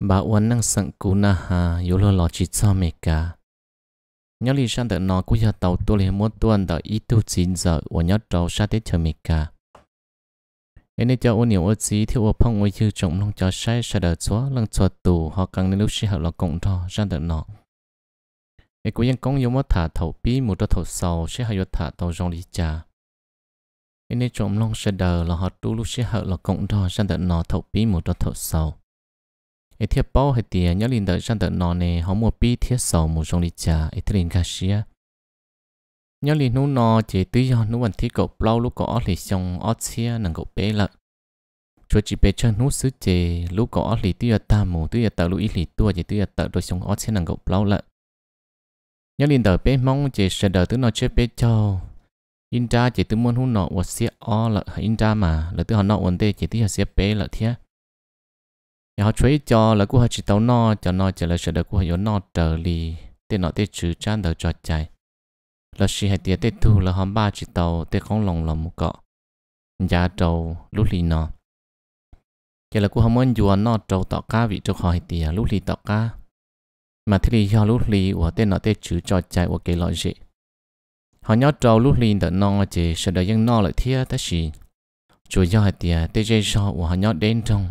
bà uốn năng sẵn cú na ha, yếu lo lo chỉ cho mẹ cả nhớ lý sang đợt nó cũng giờ tàu tôi liền một tuần đợi ít tu chín giờ và nhớ trâu sát tết cho mẹ cả anh ấy cho uốn nhiều uốn chí thì uốn phong uốn chư trọng long cho sai sao đợt chúa lăng cho tù họ càng nên lúc sĩ họ là cộng thọ sang đợt nó ấy cũng ยัง công yếu mất thả thầu bí một đôi thầu sau sẽ hay thả tàu rong lý cha anh ấy trọng long sẽ đợt là họ tu lúc sĩ họ là cộng thọ sang đợt nó thầu bí một đôi thầu sau ít thiết bao hay tiền nhớ linh đợi sang đợi nọ nè họ mua bi thiết sầu một trong lịch trà ít thiết linh cà nhớ linh nô nọ chỉ tư do nô vẫn thiết cậu bao lúc có lì xong ót xia nàng cậu bé lợn chúa chỉ bé chân nô sứ chè lúc có lì tư do ta mù tư do tờ ít lì tua chỉ tư do tờ xong ót xia nàng cậu bao lợn nhớ linh đợi bé mong chỉ sẽ đợi tư nọ chơi bé cho in ra chỉ tư muốn hôn nọ và xia o lợn in ra mà lợn tư họ nọ vấn đề chỉ tư do xia bé lợn thiết 然后吹 cho là cũng hơi chỉ tàu no cho no chỉ là sợ được cũng hơi yếu no trở lì tên nọ tên chữ chán đầu cho chạy là xì hay tiệt tên thu là hòm ba chỉ tàu tên không lòng lòng một cọ giá trầu lúc li nọ chỉ là cũng không muốn dùa no trầu tọ cá vị trầu khỏi tiệt lúc li tọ cá mà thế thì do lúc li của tên nọ tên chữ cho chạy của cái loại gì họ nhớ trầu lúc li đợt no chỉ sợ đợi những no lại thiết tất xì chủ do hay tiệt tên dây so của họ nhớ đến trong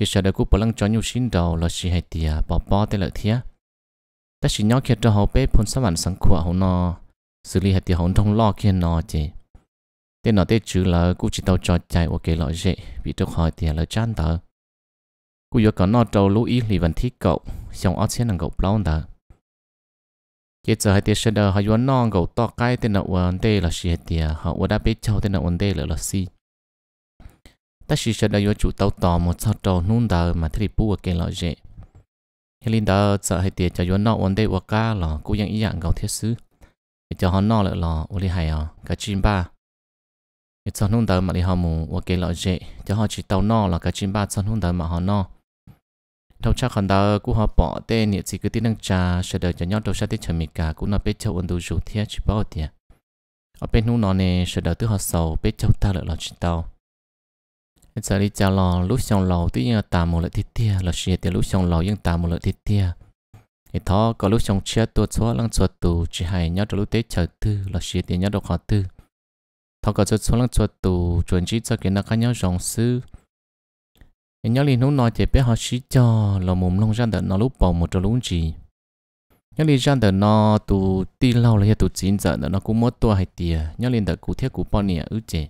khi sợ đời của bà lăng cho nhu xin đầu là chỉ hay tiề bỏ bỏ tên lợi thiệt ta chỉ nhóc kia cho hậu bếp, phun sáu vạn sáng khua họ nọ, xử lý hạt tiề họ thông lo kia nọ chỉ tên nọ tên chữ là cũng chỉ tàu cho chạy ok loại dễ bị trong hỏi tiề là chán tờ cũng vừa có nọ trâu lưu ý lì văn thiết cậu xong ớt xem năng cậu lâu tờ chỉ giờ hai tiề sợ đời họ vừa nọ cậu to cái tên nọ ổn tê là chỉ hạt tiề họ ổn đã biết châu tên nọ ổn tê là là si ta chỉ sợ đời chủ tàu tò một sao trâu nung đời mà thấy bùa cái lọ dễ khi linh đời sợ hay tiệt cho yếu nọ vấn đề của cá lọ cũng ยัง ý dạng gạo thiết sứ cho họ nọ lại lọ li hay à cả chim ba cho nung đời mà đi họ mù của cái lọ dễ cho họ chỉ tàu nọ là cả chim ba cho nung đời mà họ nọ đầu chắc còn đời cũng họ bỏ tên nhiệt gì cứ tin năng trà sợ đời cho nhau đầu sát tiết chờ mì cả cũng là biết cho ôn đủ chủ thiết chỉ bảo tiệt ở bên nung nọ này sợ đời tự họ sầu biết cho ta lợ lọ chỉ tàu giờ đi chào lò lúc xong lò tí như ờ, tà một lợi thiết tia là xìa tia lúc xong lò nhưng tà một lợi thiết tia thì thó có lúc xong chia tua chúa lăng chuột tù chỉ hay nhớ được lúc tế chờ tư là xìa tia nhớ đồ họ tư thó có chuột chúa lăng chuột tù chuẩn chỉ cho kiến nó khá nhau rộng sư thì nhớ liền hôm nói chỉ bé họ xí cho là mồm lông ra đợt nó lúc bỏ một trò lúng gì nhớ liền ra đợt nó tù ti lâu là tù chín giờ nó cũng mất tua hai tia nhớ liền đợt cụ thiết cụ bao nè ư chế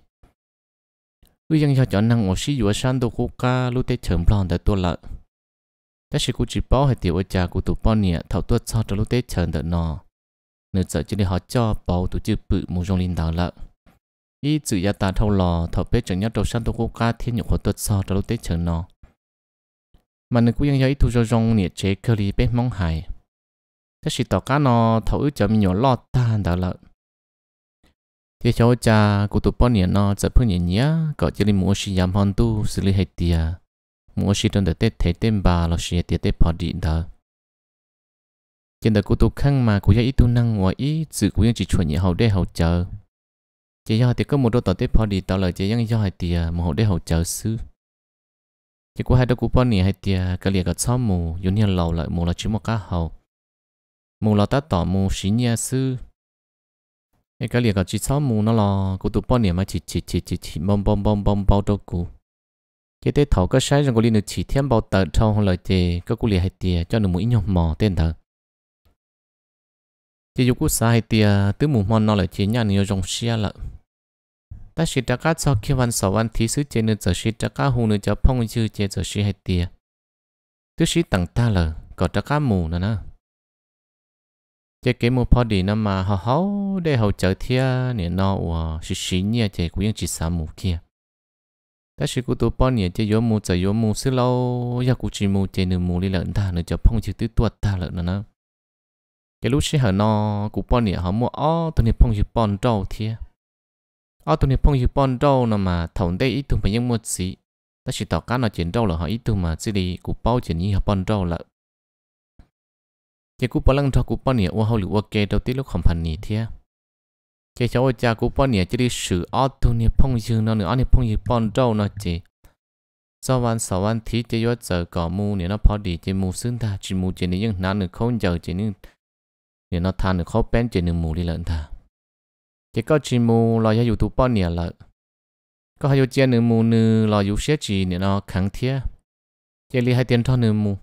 lúc dân cho chọn năng ở sĩ dụ sang đô cố ca lúc tết chấm plon đã tua lợ ta sĩ cố chỉ bảo hay tiểu cha cố tụ bao nè thảo tua cho cho lúc tết chấm đợt nọ nửa giờ chỉ để họ cho bảo tụ chữ bự một dòng linh đào lợ ý chữ gia ta thâu lò thảo bếp chẳng nhất đầu sang đô cố ca thiên nhục họ tua cho cho lúc tết chấm nọ mà nửa cố dân cho ý thu cho dòng nè chế cơ li bếp mong hài ta sĩ tỏ cá nọ thảo ước chấm nhỏ lo tan đào lợ thế cháu cha cụ tụ bao nhiêu nó giờ phương nhiêu nhá có chỉ mua xí yam hòn tu xử lý hết tiệt mua xí trong đợt tết thế tên bà lo xí tiệt tết bỏ đi đó trên đợt cụ tụ khăng mà cụ gia ít tu năng ngoài ít sự cụ chỉ chuẩn nhiều hậu đệ hậu chờ chỉ do thì có một đôi tàu tết bỏ đi tàu lời chỉ do hai tiệt một hậu đệ hậu chờ xứ chỉ có hai đứa cụ bao nhiêu hai tiệt cái liệt cái xóm mù dùng nhiều lầu lại mù là chỉ một cá hậu mù là ta tỏ mù xí nhà xứ cái cái liền cái chỉ sáu mù nó là cụ tụ bao niệm mà chỉ chỉ chỉ chỉ chỉ bom bom bom bom bao đâu cô? cái tế thầu cái sai rằng cô liên được chỉ thêm bao tờ thâu hơn lời thì cái cô liền hay tiền cho nó mũi nhọn mò tên thờ chỉ dục cụ sai hay tiền tứ mù mòn nó lại chỉ nhà nhiều dòng xe lợ ta sĩ trả cá cho khi văn sầu văn thí sứ trên nữa giờ sĩ trả cá hù nữa cho phong chư trên giờ sĩ hay tiền tứ sĩ tặng ta lợ có trả cá mù nữa nè chế kế mua phò đi năm mà họ hấu để hậu chợ thia nè nó ủa xí xí nhia chế cũng chỉ sáu mù kia ta sĩ cụ tôi bao nhiêu chế yếu mù chế yếu mù xí lâu ya cụ chỉ mù chế nửa mù đi lợn ta nửa cho phong chỉ tứ tuột ta lợn nữa cái lúc xí hở nó cụ bao nhiêu họ mua ó tôi nè phong chỉ bòn trâu thia ó tôi nè phong chỉ bòn trâu nó mà thầu đây ít tụi mình những mua xí ta sĩ tỏ cá nó chuyển trâu là họ ít tụi mà chỉ đi cụ bao chuyển như họ bòn trâu lợn เจกูปลังทอกูป้อนเนี่ยว่าเขาหรือว่าเกดเาติลูกคอมพานีเทียเาชาวจากูป้อนเนี่ยจะได้สื่ออตุเนี่ยพงยืนนอนหรืออันนี่พงยืนปอนเจ้านาะเจสวันสวันที่จะยอดเจอก่อมู เนี่ยนพอดีเจมูซึ่งตาจิมูเจนี่ยังนานหนึ่งเขาเจอเจนี่เนี่ยนทานหนึ่งเขาเป็นเจนึงมูลีเลยท่าเจก็จิมูลอยอยู่ทุป้อนเนี่ยละก็ให้อยู่เจนึงมูนึงลอยอยู่เชียจี เนี่ยนขังเทียเจลีให้เตียนท่อนึงมู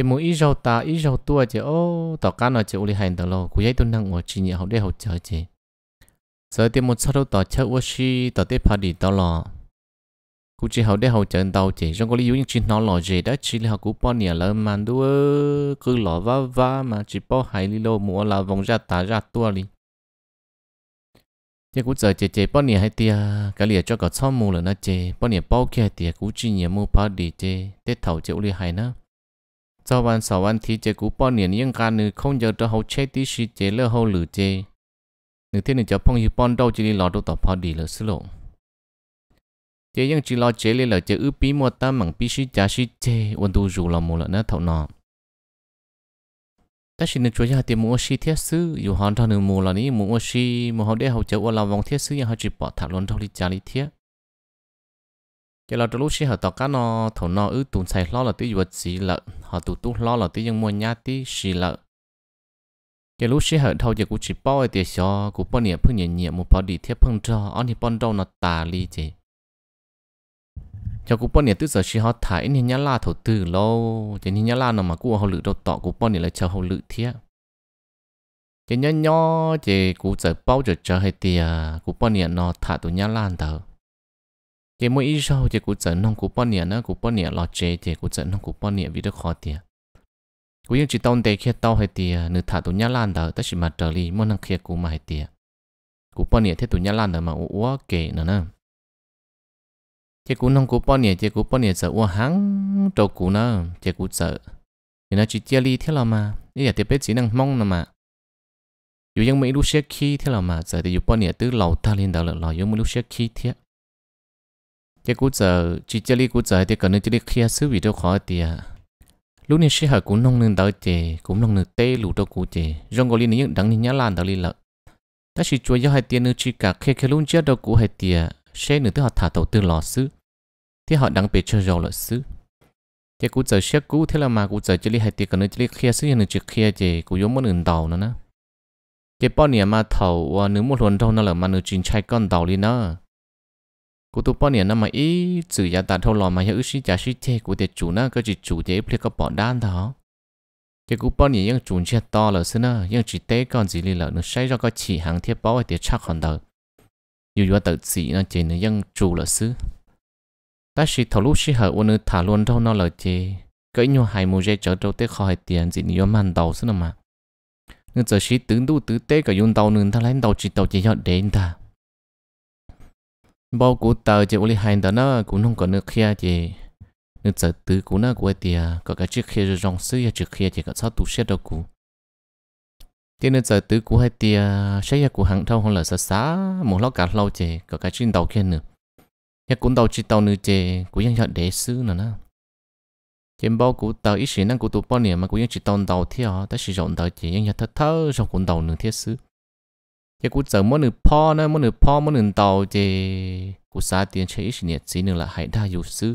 em muốn ít dầu ta ít dầu tua chứ ô tao cá nó chứ uli hành tàu lâu cú giấy tôi năng ngồi chỉ nhẹ học để học chơi chứ giờ thì một sao đâu tao chơi ô xí tàu tiếp phát đi tao lò cú chỉ học để học chơi tao chứ trong có lý những chỉ nó lò gì đã chỉ là học cú bao nhiêu lần mà đua cứ lò vá vá mà chỉ bao hai lý lô mua là vòng ra tá ra tua đi thế cú giờ chơi chơi bao nhiêu hai tia cái lìa cho cả xong mù là nó chơi bao nhiêu bao kia tia cú chỉ nhẹ mua phát đi chơi tết thầu chơi uli hành nữa จวันสาวันทีเจกูป้อนเนียนยังการนึกคงจะจะเขาเช็ดที่ชีเจเลอเขาหรือเจหนึ่งที่หนึ่งจะพงยิป้อนเต้าจีรีหลอดต่อพอดีเลยสิลงเจยังจีรอเจเลยเหรอเจอื้อปีมัวตาหมังปีชีจ้าชีเจ วันดูอยูเราหมดแล้วนะเท่านอแต่สิ่งหนึ่งช่วยให้เตมัวชีเทียซื้ออยู่หอนทางหนึ่งมูล่นี้มัวชีมัวเขาได้เขาเจอว่าเราวงเทียซื้อยังเขาจีปอดถักล้นเท่าลิจาริเทีย giờ là trong lúc xí họ tao cá nó thầu nó ứ tụn xài lo là tí vừa xì lợ họ tụt tụ lo là tí nhưng mua nhát tí xì lợ giờ lúc xí họ thầu giờ cũng chỉ bao cái tiền xó cũng bao nhiêu phương nhiệt nhiệt một bao đi thiếp phương cho anh thì bao đâu nó tà li chứ cho cũng bao nhiêu tức giờ xí họ thải nên nhát la thầu từ lâu giờ nên nhát la nó mà cũng họ lự đâu tọ cũng bao nhiêu là chờ họ lự thiếp chỉ nhớ nhớ thì cũng sợ bao giờ chờ hay tiề cụ bao nhiêu nó thả tụi nhát lan tờ chỉ mỗi ít sau thì cụ trận nông cụ bao nhiêu nữa cụ bao nhiêu lo chế thì cụ trận nông cụ bao nhiêu vì đó khó tiền cụ yên chỉ tông để khi tao hay tiền nửa thả tụ nhá lan đó tất nhiên mà trở đi mỗi năng kia cụ mà hay tiền cụ bao nhiêu thế tụ nhá lan đó mà uo kể nữa nè chỉ cụ nông cụ bao nhiêu chỉ cụ bao nhiêu sợ uo hắng trâu cụ nữa chỉ cụ sợ thì nó chỉ chia ly thế là mà bây giờ thì biết chỉ năng mong nè mà dù ยัง mấy lúc sẽ khi thế là mà giờ thì dù bao nhiêu tứ lầu ta lên đó là lầu dù mấy lúc thế thế cú giờ chỉ chơi đi cú giờ thì cần nên chơi đi kia xứ vì đâu khó thì à lúc này sẽ hỏi cũng nông nương đào chè cũng nông nương tê lũ đâu cú chè rong gọi những đằng những nhã lan đào đi lợ ta chỉ chúa giáo hai tiền nữa chỉ cả khi khi luôn chết đâu cú hai tiền sẽ nữa thì họ thả tàu từ lò xứ thì họ đang bị chơi rồi lợ xứ thế cú giờ sẽ cú thế là mà cú giờ chơi đi hai tiền cần nên chơi đi kia xứ nên chơi kia chè cú giống món nương đào nữa nè cái bao nhiêu mà thầu à, nướng một lần đâu nó là mà nướng chính chai con đào đi nữa กูตัวปอนเนี่ยนะมาอีสื่อยาตาเท่าหล่อมาเยอะชิจ่าชิเจกูเตจูนะก็จิจูเจเพลียก็ปอด้านเถอะเจกูปอนเนี่ยยังจูนเชียต่อเลยซึนะยังจิเต้ก่อนจีลีเลยนึกใช้เราก็ฉีหางเทียบป้อไอเตียชักคนเดิมอยู่ว่าเติร์ดสีนะเจเนี่ยยังจูเลยซึแต่ชิทะลุชิเหอวันนึกถาลวนเท่านั่นเลยเจก็อินโยหายมูเจเจอเจ้าเต้คอยเตียนจีนี่ยมันเดาซึนะมานึกจะชิตึงดูตึงเต้ก็ยุนเดาหนึ่งถ้าเล่นเดาจิเดาจะยอดเด่นตา bao cú tàu chỉ uli hành đó nó cũng không có nước kia chỉ nước sợ tứ cú nó của thì có cái chiếc kia rong sứ ya chiếc kia chỉ có sáu tủ xe đâu cú thì nước sợ tứ cú hai thì xe ya của hàng thâu không là sợ xá một lóc cả lâu chỉ có cái trên tàu kia nữa ya cũng tàu chỉ tàu nữa chỉ cú ยัง nhận để sứ nữa nó trên bao cú tàu ít xí năng cú tụ bao niệm mà cú ยัง chỉ tàu tàu theo tới sử dụng tàu chỉ ยัง nhận thất thơ trong cuốn tàu nữa thiết sứ giờ cú chờ mỗi nửa po nữa mỗi nửa po mỗi nửa tàu thì cú xa tiền chơi ít nhiệt chỉ nữa là hãy đa dụ sư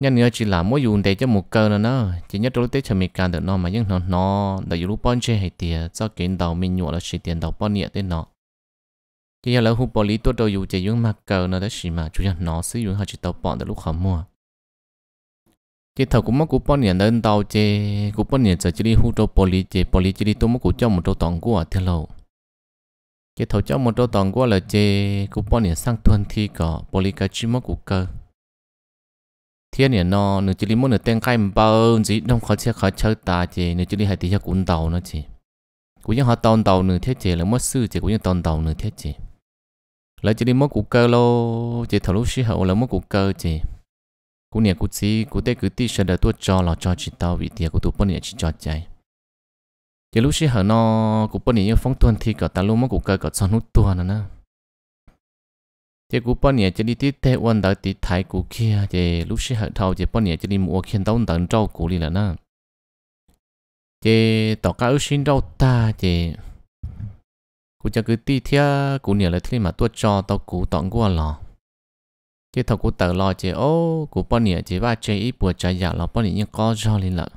nhân nữa chỉ là mỗi dùng để cho một cơ nữa nó chỉ nhất đôi tết cho mình càng được nó mà những nó nó đã dùng lúc bon chơi hay tiền cho kiến đầu mình nhụa là chỉ tiền đầu bon nhiệt đến nó chỉ là hú bỏ lý tôi đầu dùng chỉ dùng mặt cơ nó đó chỉ mà chủ nhân nó sử dụng họ chỉ tàu bọn từ lúc họ mua cái thầu cũng mắc cú bón nhận đơn tàu chế cú bón nhận giờ chỉ đi hút cho poli chế poli chỉ đi tôi mắc cú cho một trâu tòng của thiên lâu, cái thầu cho một trâu tòng của là chế cú bón nhận sang tuần thì có poli cái chỉ mắc cú cơ thiên nhận nó nửa chỉ đi muốn nửa tên khai bao gì đông khó chơi khó chơi ta chế nửa chỉ đi hai tí cho cuốn tàu nó chế cú những họ tàu tàu nửa thiết chế là mất sư chế cú những tàu tàu nửa thiết chế lại chỉ đi mắc cú cơ lâu, chế thầu lúc sĩ hậu là mắc cú cơ chế cú nè cú chỉ cú tê cứ tí sợ đã tua cho lò cho chỉ tao vì tiệt cú tụ bận nè chỉ cho chạy giờ lúc xí hở nó cú bận nè như phong tuần thì cả ta luôn mà cú cơ cả son hút tuần nữa nè giờ cú bận nè chỉ đi tí tê quan đỡ tí thái cú kia giờ lúc xí hở thâu giờ bận nè chỉ đi mua khiên tao đỡ trâu cú đi là nè giờ tao cá ước xin trâu ta giờ cú chắc cứ tí thia cú nè là thế mà tua cho tao cú tặng qua lò chỉ thằng cụ tờ lo chỉ ô cụ bọn nhỉ chỉ ba chơi ít bùa trái giả lo bọn nhỉ nhưng có do lên lợn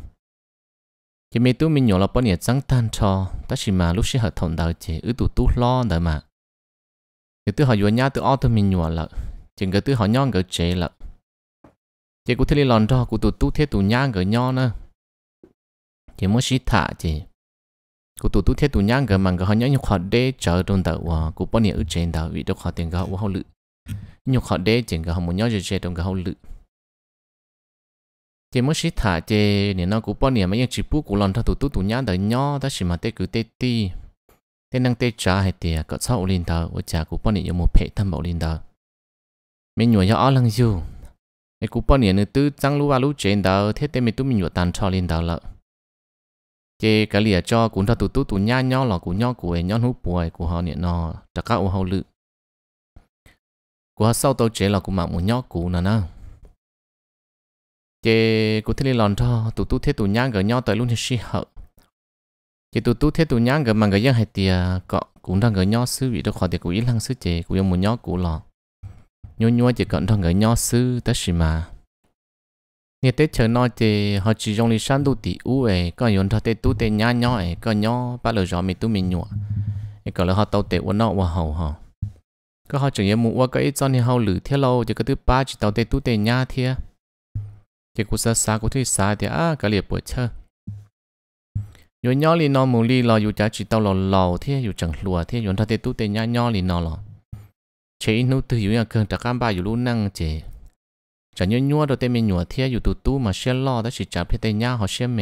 chỉ mấy tú mình nhổ lo bọn nhỉ trắng tan cho ta chỉ mà lúc sẽ hợp thằng đầu chỉ ứ tụ tú lo đợi mà thì tôi họ vừa nhá tôi o tôi mình nhổ lợn chỉ cái tôi họ nhon cái chế lợn chỉ cụ thấy lòn cho cụ tụ tú thế tụ nhang cái nhon nữa chỉ mới xí thả chỉ cụ tụ tú thế tụ nhang cái mà cái họ nhon như họ để chờ trong đầu à cụ bọn nhỉ ứ trên đầu vì đâu họ tiền gạo họ lự nhục họ đế chỉnh cả họ muốn nhau chơi chơi trong cả họ lự chỉ mới xí thả chơi nên nó cũng bao nhiêu mấy chỉ bút cũng lần thao tụ tụt tụ nhá đời nhó ta chỉ mà tê cứ tê ti tê năng tê trả hay tiệt có sau lên tờ ở trả cũng bao nhiêu một phe thăm bảo lên tờ mình nhồi cho lăng du cái cũng bao nhiêu nữa tư trăng lúa lúa trên tờ thế tê mình tụ mình nhồi tàn cho lên tờ lợ chỉ cái lìa cho cũng thao tụ tụ nhá nhó là cũng nhó của nhó hú bùi của họ nè nó chắc các ô hậu lự của sau tàu chế là của mạng một nhóc cũ nè nè chế của thế lòn cho tụ tụ thế tụ nhang gỡ nhau tới luôn thì xí hậu chế tụ tụ thế tụ nhang gỡ mạng gỡ dân hay tìa cọ cũng đang gỡ nhau sư vị đó khỏi tiề của ít lăng sư chế của một nhóc cũ lò nhô nhô chỉ cận thằng gỡ nhau sư tới xí mà nghe tết chờ nói thì họ chỉ dùng lý sản đủ tỷ u ấy có dùng cho tết tu tê nhá nhó ấy có nhó bắt đầu rõ mình tụ mình nhua ấy có là họ tàu tết uốn nọ uốn hậu họ ก็เขาจะยังมุ่งว่าก็ไอ้จอนที่เขาหรือเที่ยวเราจะก็ตื้อป้าจิตเอาเตตู้เตย่าเทียจะกูซาซากูที่ซาเดียอ่ะก็เรียบปวดเชอยนย่อลีนอมูลีเราอยู่จากจิตเอาเราเราเที่ยอยู่จังหลัวเที่ยอยู่ทัดเตตู้เตย่าย่อลีนอหรอเชยนู้ตืออยู่อย่างเกินจากการบ้าอยู่รู้นั่งเจจะย่นยัวเราเตมีหนัวเที่ยอยู่ตู้ตู้มาเชี่ยล่อแต่สิจับเพเตย่าเขาเชี่ยเม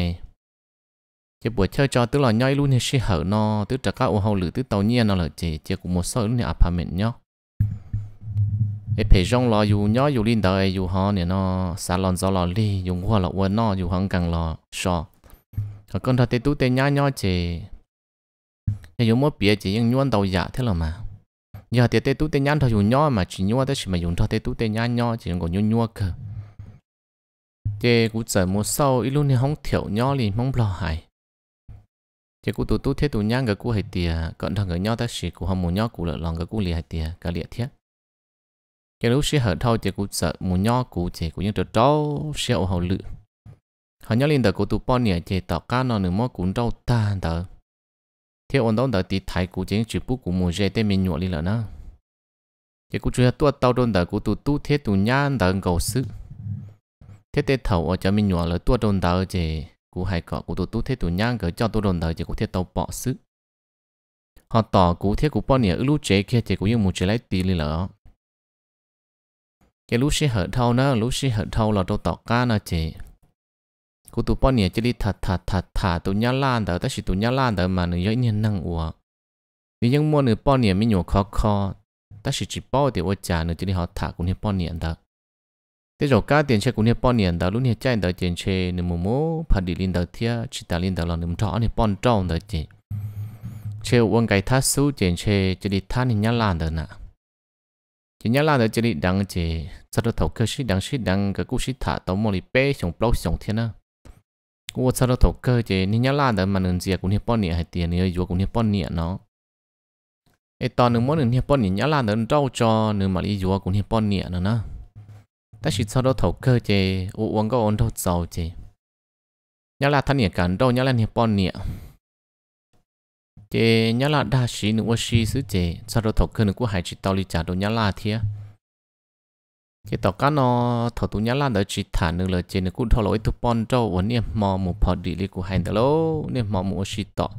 จะบวชเช่าจอตื้อหล่อย่อยรู้เนี่ยเชี่ยเหอนอตื้อจากก้าโอเฮาหรือตื้อเตาเนี่ยนอเหรอเจเจกูโมเซอร์เนี่ยอพาร์ตเมนต์เนาะไอเพจงรออยู่ย่ออยู่ลินเดออยู่ฮอเนี่ยนอซาลอนซอลอลี่อยู่หัวละวันนออยู่ห้องกังรอชอเขาคนทัดเตตู้เตย่าย่อเจอยู่มั่วเปียเจยังย้วนเตาหยาเท่ามาอย่าเตเตตู้เตย่าทอยู่ย่อมาจีย่อแต่ฉิมาอยู่ทัดเตตู้เตย่าย่อจีงก็ย่ย่อคือเจกูเจอมัวเศร้าอีลุ่นในห้องเถียวย่อลิมองปลอหายเจกูตู้ตู้เทตู้ย่างกับกูให้เตียก่อนทางกับย่อแต่ฉิกูห้องมัวย่อกูเลยลองกับกูเลียให้เตียกับเลียเทีย cái lúc sẽ hở thâu thì cũng sợ mù nho cũ chỉ cũng như trở trâu sẽ ô hầu lự họ nhớ lên tờ của tụ bọn nhỉ chỉ tỏ cá nó nửa mò cũng trâu ta tờ thế ổn đó tờ tí thái cũng chỉ chụp bút của mù dê tên mình nhuộn đi lợn á chỉ cũng chưa tua tàu đồn tờ của tụ tu thế tụ nhan tờ cầu sự thế tê thầu ở cho mình nhuộn lỡ tua đồn tờ chỉ của hai cọ của tụ tu thế tụ nhan cỡ cho tụ đồn tờ chỉ cũng thế tàu bỏ sự họ tỏ cú thế của bọn nhỉ lúc chế kia chỉ cũng như mù chế lấy tí đi lợn cái lúc xí hở thâu nữa, lúc xí hở thâu là tôi tọt cá nó chị cô tụ bao nhiêu chỉ đi thật thật thật thả tụi nhá lan đó tất chỉ tụi nhá lan đó mà nó dễ nhiên năng ủa vì những mua nửa bao nhiêu mới nhổ khó khó tất chỉ chỉ bao thì ôi trả nửa chỉ đi họ thả cũng như bao nhiêu đó thế rồi cá tiền xe cũng như bao nhiêu đó lúc như chơi đó tiền xe nửa mồm mồm phải đi lên đó thia chỉ ta lên đó là nửa trọ nửa bao tròn đó chị chơi uống cái thắt số tiền xe chỉ đi thắt nửa nhá lan đó nè chỉ nhớ là chỉ đi đăng chỉ sao đó thầu cơ sĩ đăng sĩ đăng cái cú sĩ thả tàu mồi bé xuống bao xuống thiên á cú sao đó thầu cơ chỉ nhớ là đó mà nên gì cũng hiệp bọn nhỉ hay tiền nữa vừa cũng hiệp bọn nhỉ nó ai tao nương muốn nương hiệp bọn nhỉ nhớ là nương trâu cho nương mà đi vừa cũng hiệp bọn nhỉ nữa nó ta chỉ sau đó thầu cơ chỉ uống có uống đâu sau chỉ nhớ là thanh nhỉ cả đâu nhớ là hiệp bọn nhỉ chế nhá là đa sĩ nữ quá sĩ sứ chế sau đó thọ cơ nữ của hải chỉ tàu lì trả đồ nhá là thế chế tàu cá nó thọ tu nhá là đó chỉ thả nữ là chế nữ cũng thọ lỗi e tu pon trâu vốn niệm mò một phật đi lì của hải đó lô niệm mò một sĩ tọ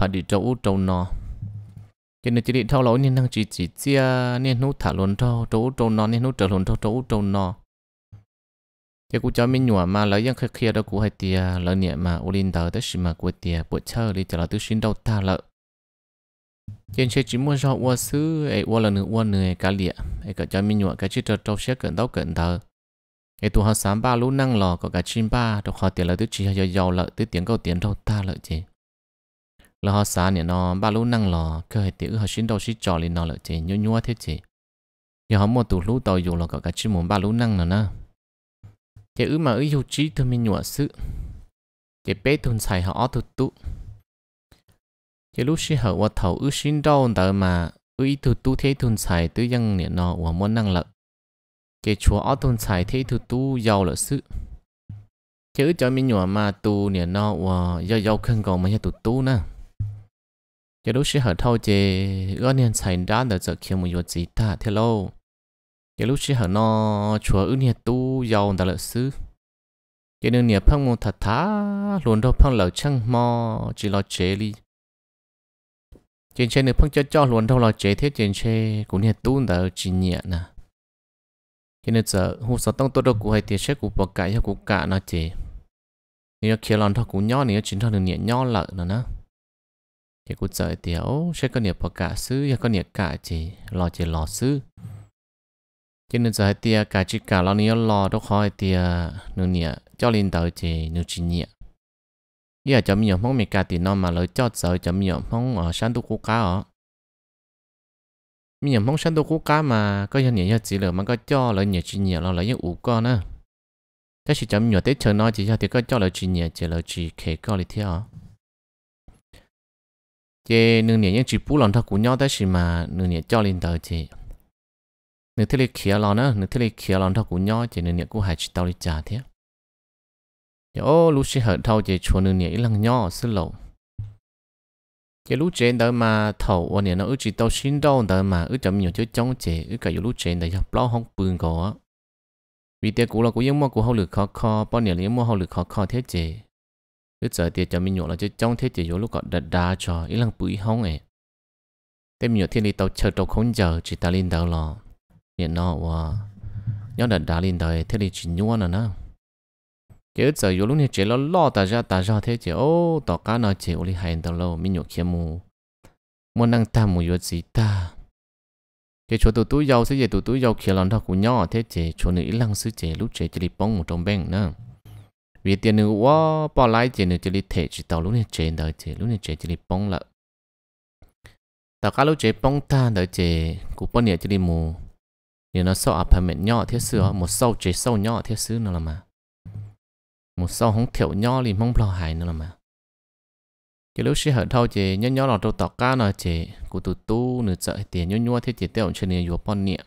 phật đi trâu trâu nó chế nữ chỉ đi thọ lỗi nên năng chỉ chỉ chia nên nút thả luôn trâu trâu trâu nó nên nút trở luôn trâu trâu trâu nó cái cú cho mình nhủa mà lấy dân khơi kia đó cú hay tia lấy nhẹ mà ô linh mà cú tia bộ chơi đi cho là tư xin đâu ta lợ trên xe chỉ mua rau qua xứ ấy qua là nửa qua nửa cá lịa ấy cả cho mình nhủa cái chiếc trâu trâu xe cẩn tao cẩn ấy tụ họ sám ba lú năng lò có cả chim ba đồ họ tiền là tư chỉ hay giàu lợ tư tiếng câu tiền đâu ta lợ chị là họ sáng nè nó ba lú năng lò cơ hệ tiểu họ xin đâu xí trò lên nó lợ chị nhua nhua thế chị giờ họ mua tụ lú tàu dù là có cả chim muốn ba lú năng nữa cái ứ mà ứ dù trí thôi mình nhủa sự cái bé thôn xài họ tụ tụ cái lúc xí hở qua thầu ứ xin đâu đỡ mà ứ ý tụ tụ thế thôn xài tứ dân niệm nọ và muốn năng lực cái chúa ở thôn xài thế tụ tụ giàu lợi sự cái ứ cho mình nhủa mà tụ niệm nọ và giàu giàu khăn cầu mà nhà tụ tụ nè cái lúc xí hở thâu chế ứ niệm xài ra đỡ giờ kia một chút gì ta thế lâu giờ lúc chỉ hở nó chùa ư nhiệt tu giàu đã lợi sư giờ nên nhiệt phong một thật thá luôn đâu phong lỡ chăng mò chỉ lo chế đi trên trên được phong cho cho luôn đâu lo chế thế trên trên cũng nhiệt tu đã chỉ nhẹ nè cho nên giờ hôm sau tông tôi đâu cũng hay tiền xét cũng bỏ cả cho cũng cả nó chế nếu kia lon thọ cũng nhỏ nếu chính thọ được nhẹ nhỏ lợ nữa nè thì cũng giờ tiểu sẽ có nhiệt bỏ cả sư hay có nhiệt cả chỉ lo chế lo sư cho nên giờ tia cả chỉ cả lo nhiều lo đâu khỏi tia nửa nhẹ cho lên đầu chỉ nửa chỉ nhẹ giờ chấm nhiều không mình cả tiền nó mà lời cho giờ chấm mình mong ở à, sản tu cố cá ở mình nhiều mong sáng tu cố cá mà có nhiều nhẹ chỉ là mà có cho lời nhẹ chỉ nhẹ lo lời những ủ con nữa cái gì chỉ mình nhiều tết chờ nó chỉ cho thì có cho lời chỉ nhẹ chỉ lời chỉ khề co lại theo chế nửa nhẹ những chỉ bù lòng thật của nhau tới gì mà nửa nhẹ cho linh đầu chỉ nếu thế này kia lon á nếu thế này kia lon thao cũng nhỏ chỉ nên cũng hại chỉ tao đi trả thế ô lúc xí hở thao chỉ chua nên ít lăng nhỏ xí lẩu chỉ lúc trên đó mà thầu ô nhảy nó ước chỉ tao xin đâu đó mà ước chậm nhiều chứ chống chỉ ước cả lúc trên đó gặp lo không bưng có vì tiếc cũ là cũng yên mua cũng hậu lực khó khó bao nhiêu yên mua hậu lực khó khó thế chỉ ước giờ tiếc chậm nhiều là chứ chống thế chỉ lúc còn đặt đá cho ít lăng bụi không ấy Thế nhiều thế này tao chờ tao không chờ chỉ ta lên đầu lò và ờ, lên đời thế thì chỉ 也那哇，要得打领导也特地去牛了呢。chế à, giờ yếu lúc này chế lo lo ta ra ta ra thế chế ô tao cá nó chế ô li hành tao lâu mình nhổ kia mù Muốn năng ta mù yếu gì ta chế chỗ tụi túi giàu sẽ về tụi túi giàu khi lòng thao của nhỏ thế chế chỗ nữ lăng sư chế lúc chế chỉ li bông một trong beng nè. vì tiền nữ quá bỏ lái chế nữ chỉ li thể chỉ tao lúc này chế đời chế lúc này chế chỉ li bông lợ tao cá lúc chế bông ta đời chế cũng bao nhiêu chỉ li mù như nó sau apartment nhỏ thế xưa ừ. một sau chế sau nhỏ thế xưa nó là mà một sau không thiểu nhỏ thì mong lo hại nữa là mà cái lúc xí hở thâu chế nhỏ nhỏ là trâu tọt cá nó chế cụ tụ tu nửa sợ tiền nhỏ nhỏ thế chế tiêu trên này vừa bọn nhẹ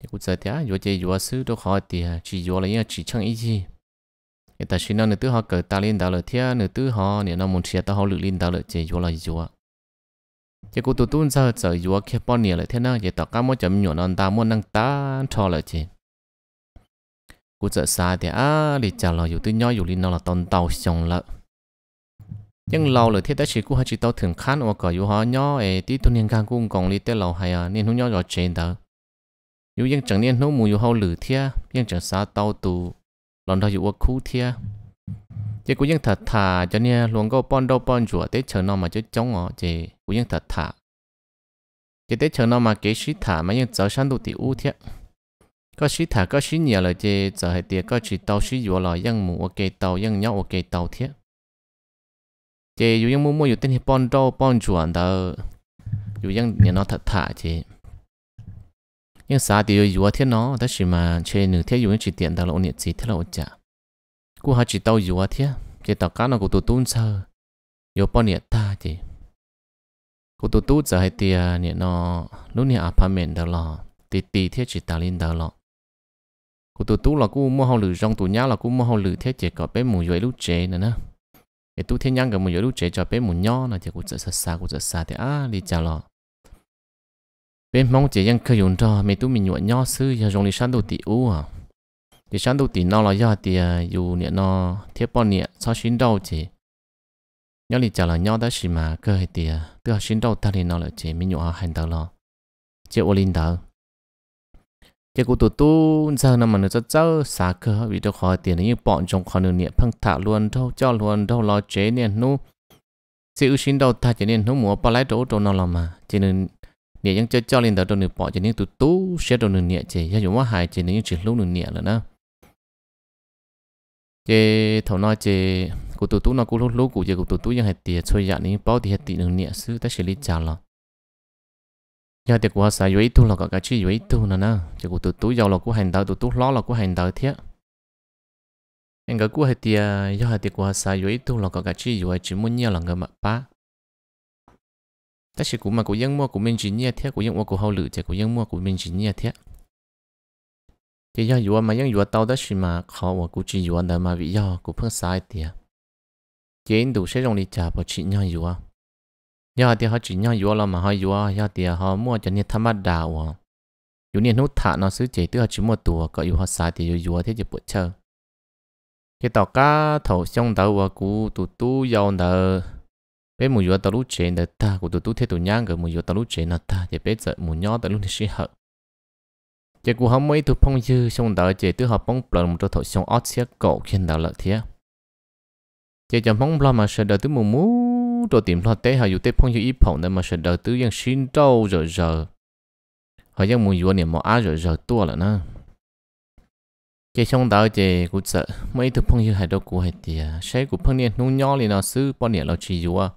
thì cụ giờ thế vừa chế vừa xứ đâu khỏi tiền chỉ vừa là chỉ chẳng ý gì người ta xin nó nửa tư họ cởi ta lên đào lợi thế nửa tư họ nửa nó muốn chia ta họ lựa lên đào lợi chế vừa là vừa chỉ cô tụt tuôn sao sợ dúa kia bao nhiêu lại thế nào chỉ tao cá mỗi chấm nhỏ non ta muốn năng ta cho lại chứ, cô sợ xa thì à để chờ lời dù tôi nhoi dù đi nó là tòn tàu xong lợ nhưng lâu rồi thế đã chỉ cô hay chỉ tao thường khăn hoặc cả dù họ nhó ấy tí tuần niên càng cũng còn đi tới lâu hay à nên không nhó rồi chơi đó dù nhưng chẳng nên nó mù dù hậu lử thia nhưng chẳng xa tao tù lần đầu dù ở khu thia chỉ cũng những thật thà cho nên luôn có bón đâu bón rùa tết chờ nó mà chứ chống ngọ chỉ cũng những thật thà chỉ tết chờ nó mà kế sĩ thả mà những cháu sáng đủ thì u thiệt có sĩ thả có sĩ nhiều lời chỉ giờ hệ tiệt có chỉ tàu sĩ rùa lời dân mù ok tàu dân nhau ok tàu thiệt chỉ dù dân mua mua dù tên thì bón đâu bón rùa đó dù dân nhà nó thật thà chứ. nhưng sao thì dù thiệt nó đó chỉ mà chơi nửa thiệt dù những chỉ tiền đó là ổn định gì thế là ổn chả cô hát chỉ tao dùa thế à? chỉ tao cá nó cô tụt tún sơ yếu bao nhiêu ta chỉ cô tụt tún giờ hay tiền à, nhiệt nó lúc nhiệt apartment đó lo, tì tì thế chỉ tao lên đó lo, cô tụt tún là cô mua hậu lử trong tụi nhá là cô mua hậu lử thế chỉ có bé mù dưới lúc chế nữa nè cái tụi thiên nhang cái mù dưới lúc chế cho bé mù nhỏ là chỉ của sợ xa của sợ xa thế à đi chào lo bên mong chỉ dân khởi dụng cho mấy tụi mình nhuận nhỏ sư giờ dùng đi săn đồ tì u à thì sáng đầu tiên nó là do thì à, dù nè nó thiết bao nè sao xin đâu chị nhớ thì trả là nhau đó xì mà cơ hệ thì từ học sinh đâu ta thì nó là chị mình nhổ hành tao lo chị ô linh tao chị cụ tụt tu giờ nó mà nó cho cháu xả cơ vì đâu khỏi tiền như bọn trong khó nửa nè phăng thả luôn đâu cho luôn đâu lo chế nè nu chị ưu sinh đâu ta chỉ nên nó mua bao lái chỗ chỗ nó là mà chỉ nên nè ยัง chơi cho lên đó chỗ nửa bỏ chỉ nên tụt tu sẽ chỗ nửa nè chị giờ chúng nó hại chỉ nên chỉ lúc nửa nè là nữa chế thầu nói chế cụ tụ tú nó cụ lúc lúc cụ chế cụ tụ tú như hệ tiền chơi dạng này bảo thì hệ tiền đường nhẹ xứ ta xử lý trả lo nhà thì của xã dưới tu là cả cái chi dưới tu nữa nè chế cụ tụ tú giàu là cụ hành đạo tụ tú lo là cụ hành đạo thiệt. anh cái cụ hệ tiền giờ hệ tiền của xã dưới tu là cả cái chi dưới chỉ muốn nhiều là người mà ba ta xử cụ mà cụ dân mua cụ mình chỉ nhẹ thiệt cụ dân mua cụ hậu lự chế cụ dân mua cụ mình chỉ nhẹ thiệt chỉ do yuan mà những yuan tao đã xin mà khó và cũng chỉ yuan đó mà vì do cũng phương sai tiệt chỉ anh đủ sẽ dùng đi trả bảo chỉ nhau yuan giờ thì họ chỉ nhau yuan là mà họ yuan giờ thì họ mua cho nên tham ăn đào à dù nên hút thả nó xứ chỉ tức họ chỉ mua tù có yêu họ sai thì yuan thế chỉ bộ chơi cái tàu cá thầu xong đầu và cũng tụ tụ giàu đó bé mua yuan tàu lúc chén đó ta cũng tụ tụ thế tụ nhang cái mua yuan tàu lúc chén là ta thì bé giờ mua nhau tàu lúc này sẽ hợp chỉ cú hông mấy tụi phong dư xong đợi chỉ tụi họ bóng một cho thổi xong ót xé cổ khiến đợi lợi thế chỉ cho bóng lo mà sợ đợi tụi mù mù rồi tìm lo tế họ dù tế phong dư ít phong nên mà sợ đợi tụi dân xin trâu rồi giờ họ dân mù dùa niệm mò á rồi giờ tua là nè, chỉ xong đợi chỉ cú sợ mấy tụi phong dư hay đâu cú hay tiề sẽ cú phong niệm nung nhỏ liền nó xứ bao niệm lo chỉ dùa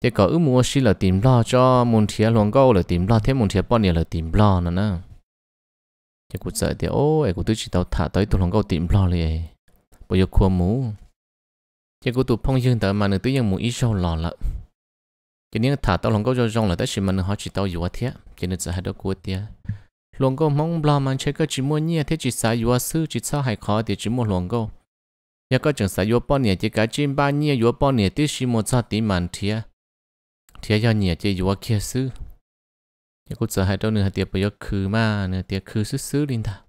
chỉ có ước mua xí là tìm lo cho muốn thiệt luôn câu là tìm lo thế muốn thiệt bao nhiêu là tìm lo nữa nè chỉ cụ sợ thì ô ấy cụ tứ chỉ tàu thả tới tụ lòng câu tìm lo liền bây giờ khua mũ chỉ cụ tụ phong dương tới mà nữ tứ nhân mũ ít sâu lò lợ chỉ nếu thả tàu lòng câu cho rong là tất nhiên mình họ chỉ tàu dùa thế chỉ nên sợ hai đứa cụ tia lòng câu mong lo mà chơi cái chỉ mua nhẹ thế chỉ sợ dùa sư chỉ sao hay khó thì chỉ mua lòng câu nhà có chẳng sợ dùa bao nhiêu chỉ cái chim ba nhia dùa bao nhiêu tí xí mua sao tí màn thia thia do nhia chỉ dùa kia sư nhà cô giờ hai đâu nửa tiệc bây giờ khứ mà nửa tiệc khứ xứ xứ ta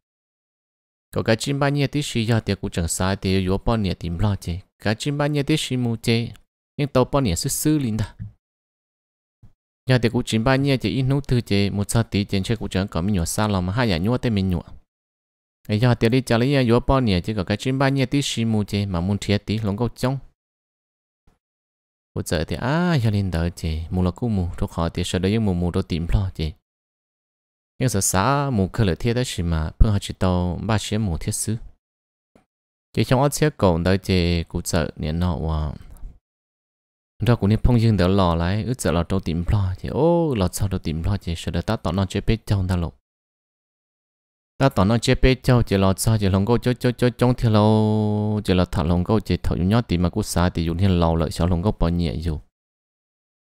có cái chim bao nhiêu tí xí giờ tiệc cũng chẳng sai tiệc yếu bao nhiêu tìm lo chứ cái chim bao nhiêu tí xí mu chứ nhưng tàu bao nhiêu xứ xứ ta nhà tiệc cũng chim bao nhiêu chứ ít nấu chứ một sao tí chứ chắc cũng chẳng có mình nhỏ sao mà hai nhà nhua tới mình nhua ấy giờ đi chả lấy yếu bao nhiêu chứ có cái chim bao nhiêu tí xí mu chứ mà muốn thiệt tí lòng câu trông bữa trợ thì à gia lên đỡ chị mù là cú mù rồi khỏi thì sợ những mù mù rồi tìm lo chị nhưng sợ xã mù cơ lợi thiết đấy chỉ mà phương họ chỉ đâu ba chế mù thiết sứ chị trong ớt chế cổ đỡ chị cụ trợ niệm nọ và ra cũng niệm phong dương đỡ lò lại ước trợ là trâu tìm lo chị ô lò sao đâu tìm lo chị sợ đỡ ta tỏ nó chế biết trong ta lộ ta tỏ nó chế bê châu chế là sao chế lồng câu chế chế chế trong thì lâu chỉ là thả lồng câu chỉ thầu nhó tí mà cú xa thì dùng thiên lâu lại sao lồng câu bỏ nhẹ dù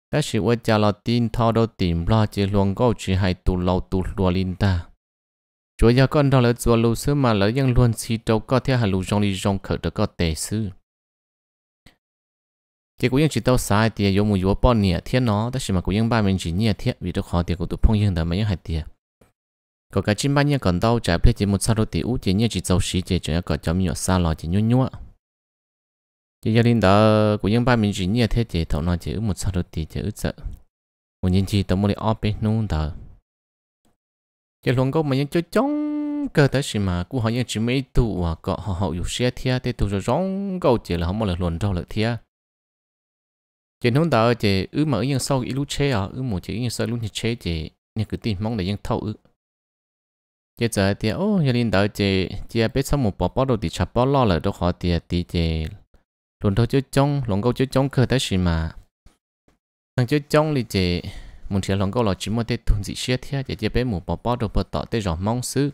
ta chỉ quay trả là tin thao đâu tìm lo chế lồng câu chế hai tù lâu tù lùa linh ta chúa gia con đó là chúa lưu sư mà luôn xì đâu có theo hà lưu rong đi rong khởi được có tề sư chỉ cũng chỉ tàu sai thì dùng một vô bỏ nhẹ thiên nó ta chỉ mà cũng những ba mình chỉ nhẹ thiết vì đó khó thì cũng tụ phong yên đó mà những hạt tiền có cái chim bao nhiêu còn đâu trả phê chỉ một sao đôi tỷ út chỉ như chỉ dầu xí chỉ chỉ có cho mình ở xa lò chỉ nhua nhua chỉ gia đình đó của những ba mình chỉ như thế chỉ thầu nó chỉ một sao đôi tỷ chỉ út sợ một nhân chỉ tao muốn đi óp bên nung đó chỉ luôn có mà những chỗ trống cơ tới gì mà cũng họ những chỉ mấy tụ à có họ họ dùng xe thia thế tụ rồi rong câu chỉ là không một lần luồn đâu lợi thia chỉ nung đó chỉ ước mà ứ những sau ít lúc chế à ước một chỉ những sau lúc như chế chỉ những cái tin mong để những thâu ước giờ giờ thì ô nhà linh đạo chị chị biết sao một bỏ bỏ đồ thì chập bỏ lo là đồ khó thì thì chị luôn thôi chứ trong lòng câu chứ trong cơ tới gì mà thằng chứ trong thì chị một chơi lòng câu là chỉ một cái thuần gì xia thế chị chị biết một bỏ bỏ đồ bỏ tỏ tới rồi mong sư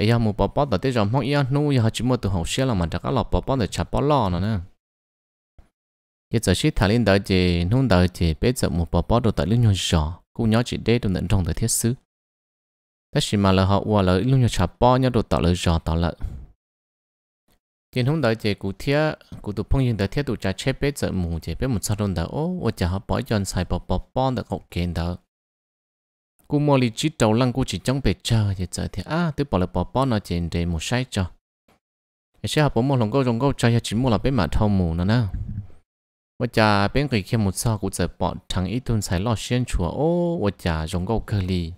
ấy giờ một bỏ bỏ tỏ tới rồi mong yêu nu giờ chỉ một tụi học xia là mà chắc là bỏ bỏ để chập bỏ lo nữa nè giờ giờ xí thằng linh đạo chị nung đạo chị biết giờ một bỏ bỏ đồ tỏ linh nhau giỏ cũng nhớ chỉ đây tụi nhận trong thời thiết xứ ta chỉ mà là họ qua lợi luôn nhờ chả bao nhớ đồ tạo lợi giò tạo lợi trên hôm đó chị cụ thia cụ tụ phong yên đó thia tụ cha chế bế giờ mù chế bế một sao đông đó ô ô chả họ bỏ chọn xài bỏ bỏ bỏ đó học kiến đó cụ mua lì chỉ đầu lăng cụ chỉ trong bề chờ thì giờ thì à tôi bỏ lại bỏ bỏ nó trên để một sai cho sẽ học bỏ một lòng câu trong câu chơi chỉ mua là bé mà thâu mù nó nè và cha bên cái kia một sao cụ giờ bỏ thằng ít tuân xài lo xuyên chùa ô ô chả trong câu cơ lý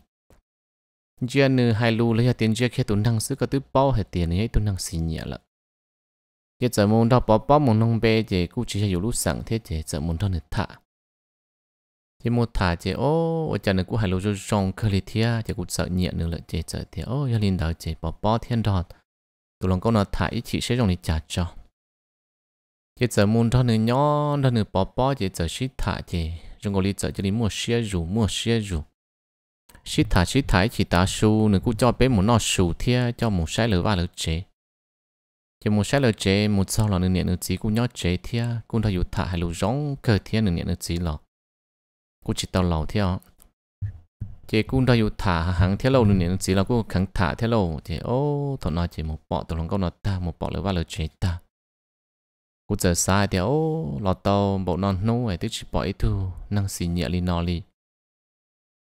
giờ nửa hai lu lấy tiền chia khi tụi năng sức cái tứ bao hết tiền này tụi năng xin nhẹ lắm giờ giờ muốn đâu bỏ bỏ muốn nông bê thì cũng chỉ là lúc sẵn thế thì giờ muốn đâu được thả chỉ muốn thả thì ô ở chân này cũng hai lu cho trong cơ lý thia thì cũng sợ nhẹ nữa là thì giờ thì ô giờ linh đó thì bỏ bỏ thiên đọt tụi lòng câu nó thả ý chỉ sẽ trong này trả cho giờ giờ muốn đâu nữa nhon đâu nữa bỏ bỏ thì giờ xí thả thì trong cái lý giờ cho đi mua xe rù, mua xe rù sĩ thả sĩ thái chỉ ta su nữa cũng cho bé một nọ su thia cho một sai lửa ba lửa chế cho một sai lửa chế một sau là nửa niệm nửa chỉ cũng nhớ chế thia cũng thay dụ thả hai lù rong cờ thia nửa niệm nửa chỉ lọ cũng chỉ tao lầu thia chỉ cũng thay dụ thả hàng thia lâu nửa niệm nửa chỉ là cũng khẳng thả thia lâu thì ô thọ nói chỉ một bọ tụi lòng câu nó ta một bọ lửa ba lửa chế ta cũng giờ sai thì ô lọ tàu bộ non nô ấy tức chỉ bỏ ít thu năng xì nhẹ li no li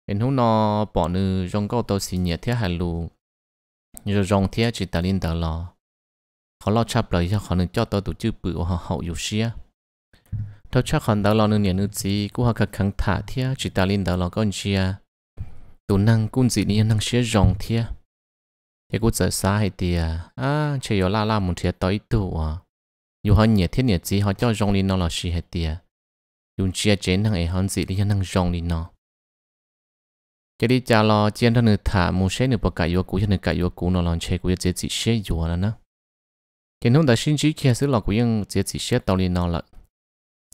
nên hôm nọ bỏ nữ rong câu tàu xin nhiệt thế hà lù rồi rong thế chỉ ta liên tờ lò họ lo chắp lời cho họ nữ cho tàu tổ chức bự họ hậu dù xia tàu chắc họ tàu lo nữ nhiệt nữ gì cũng họ khắc khăng thả thế chỉ ta liên tờ lò con xia tụ năng cũng gì nữa năng xia rong thế thì cũng sợ xa hay tiề à chỉ có la la một thế tới tụ à dù họ nhiệt thế nhiệt gì họ cho rong đi nó là xia hay tiề dùng chia chén năng ấy họ gì đi năng rong đi nó cái đi cha lo chiến thân người thả mù xe nửa bậc cả yêu cũ cho người cả yêu cũ nó lon che cũ cho chế chỉ xe yếu là nó cái nông đại sinh chỉ khi xứ lọ cũ yên chế chỉ xe tao liền nó là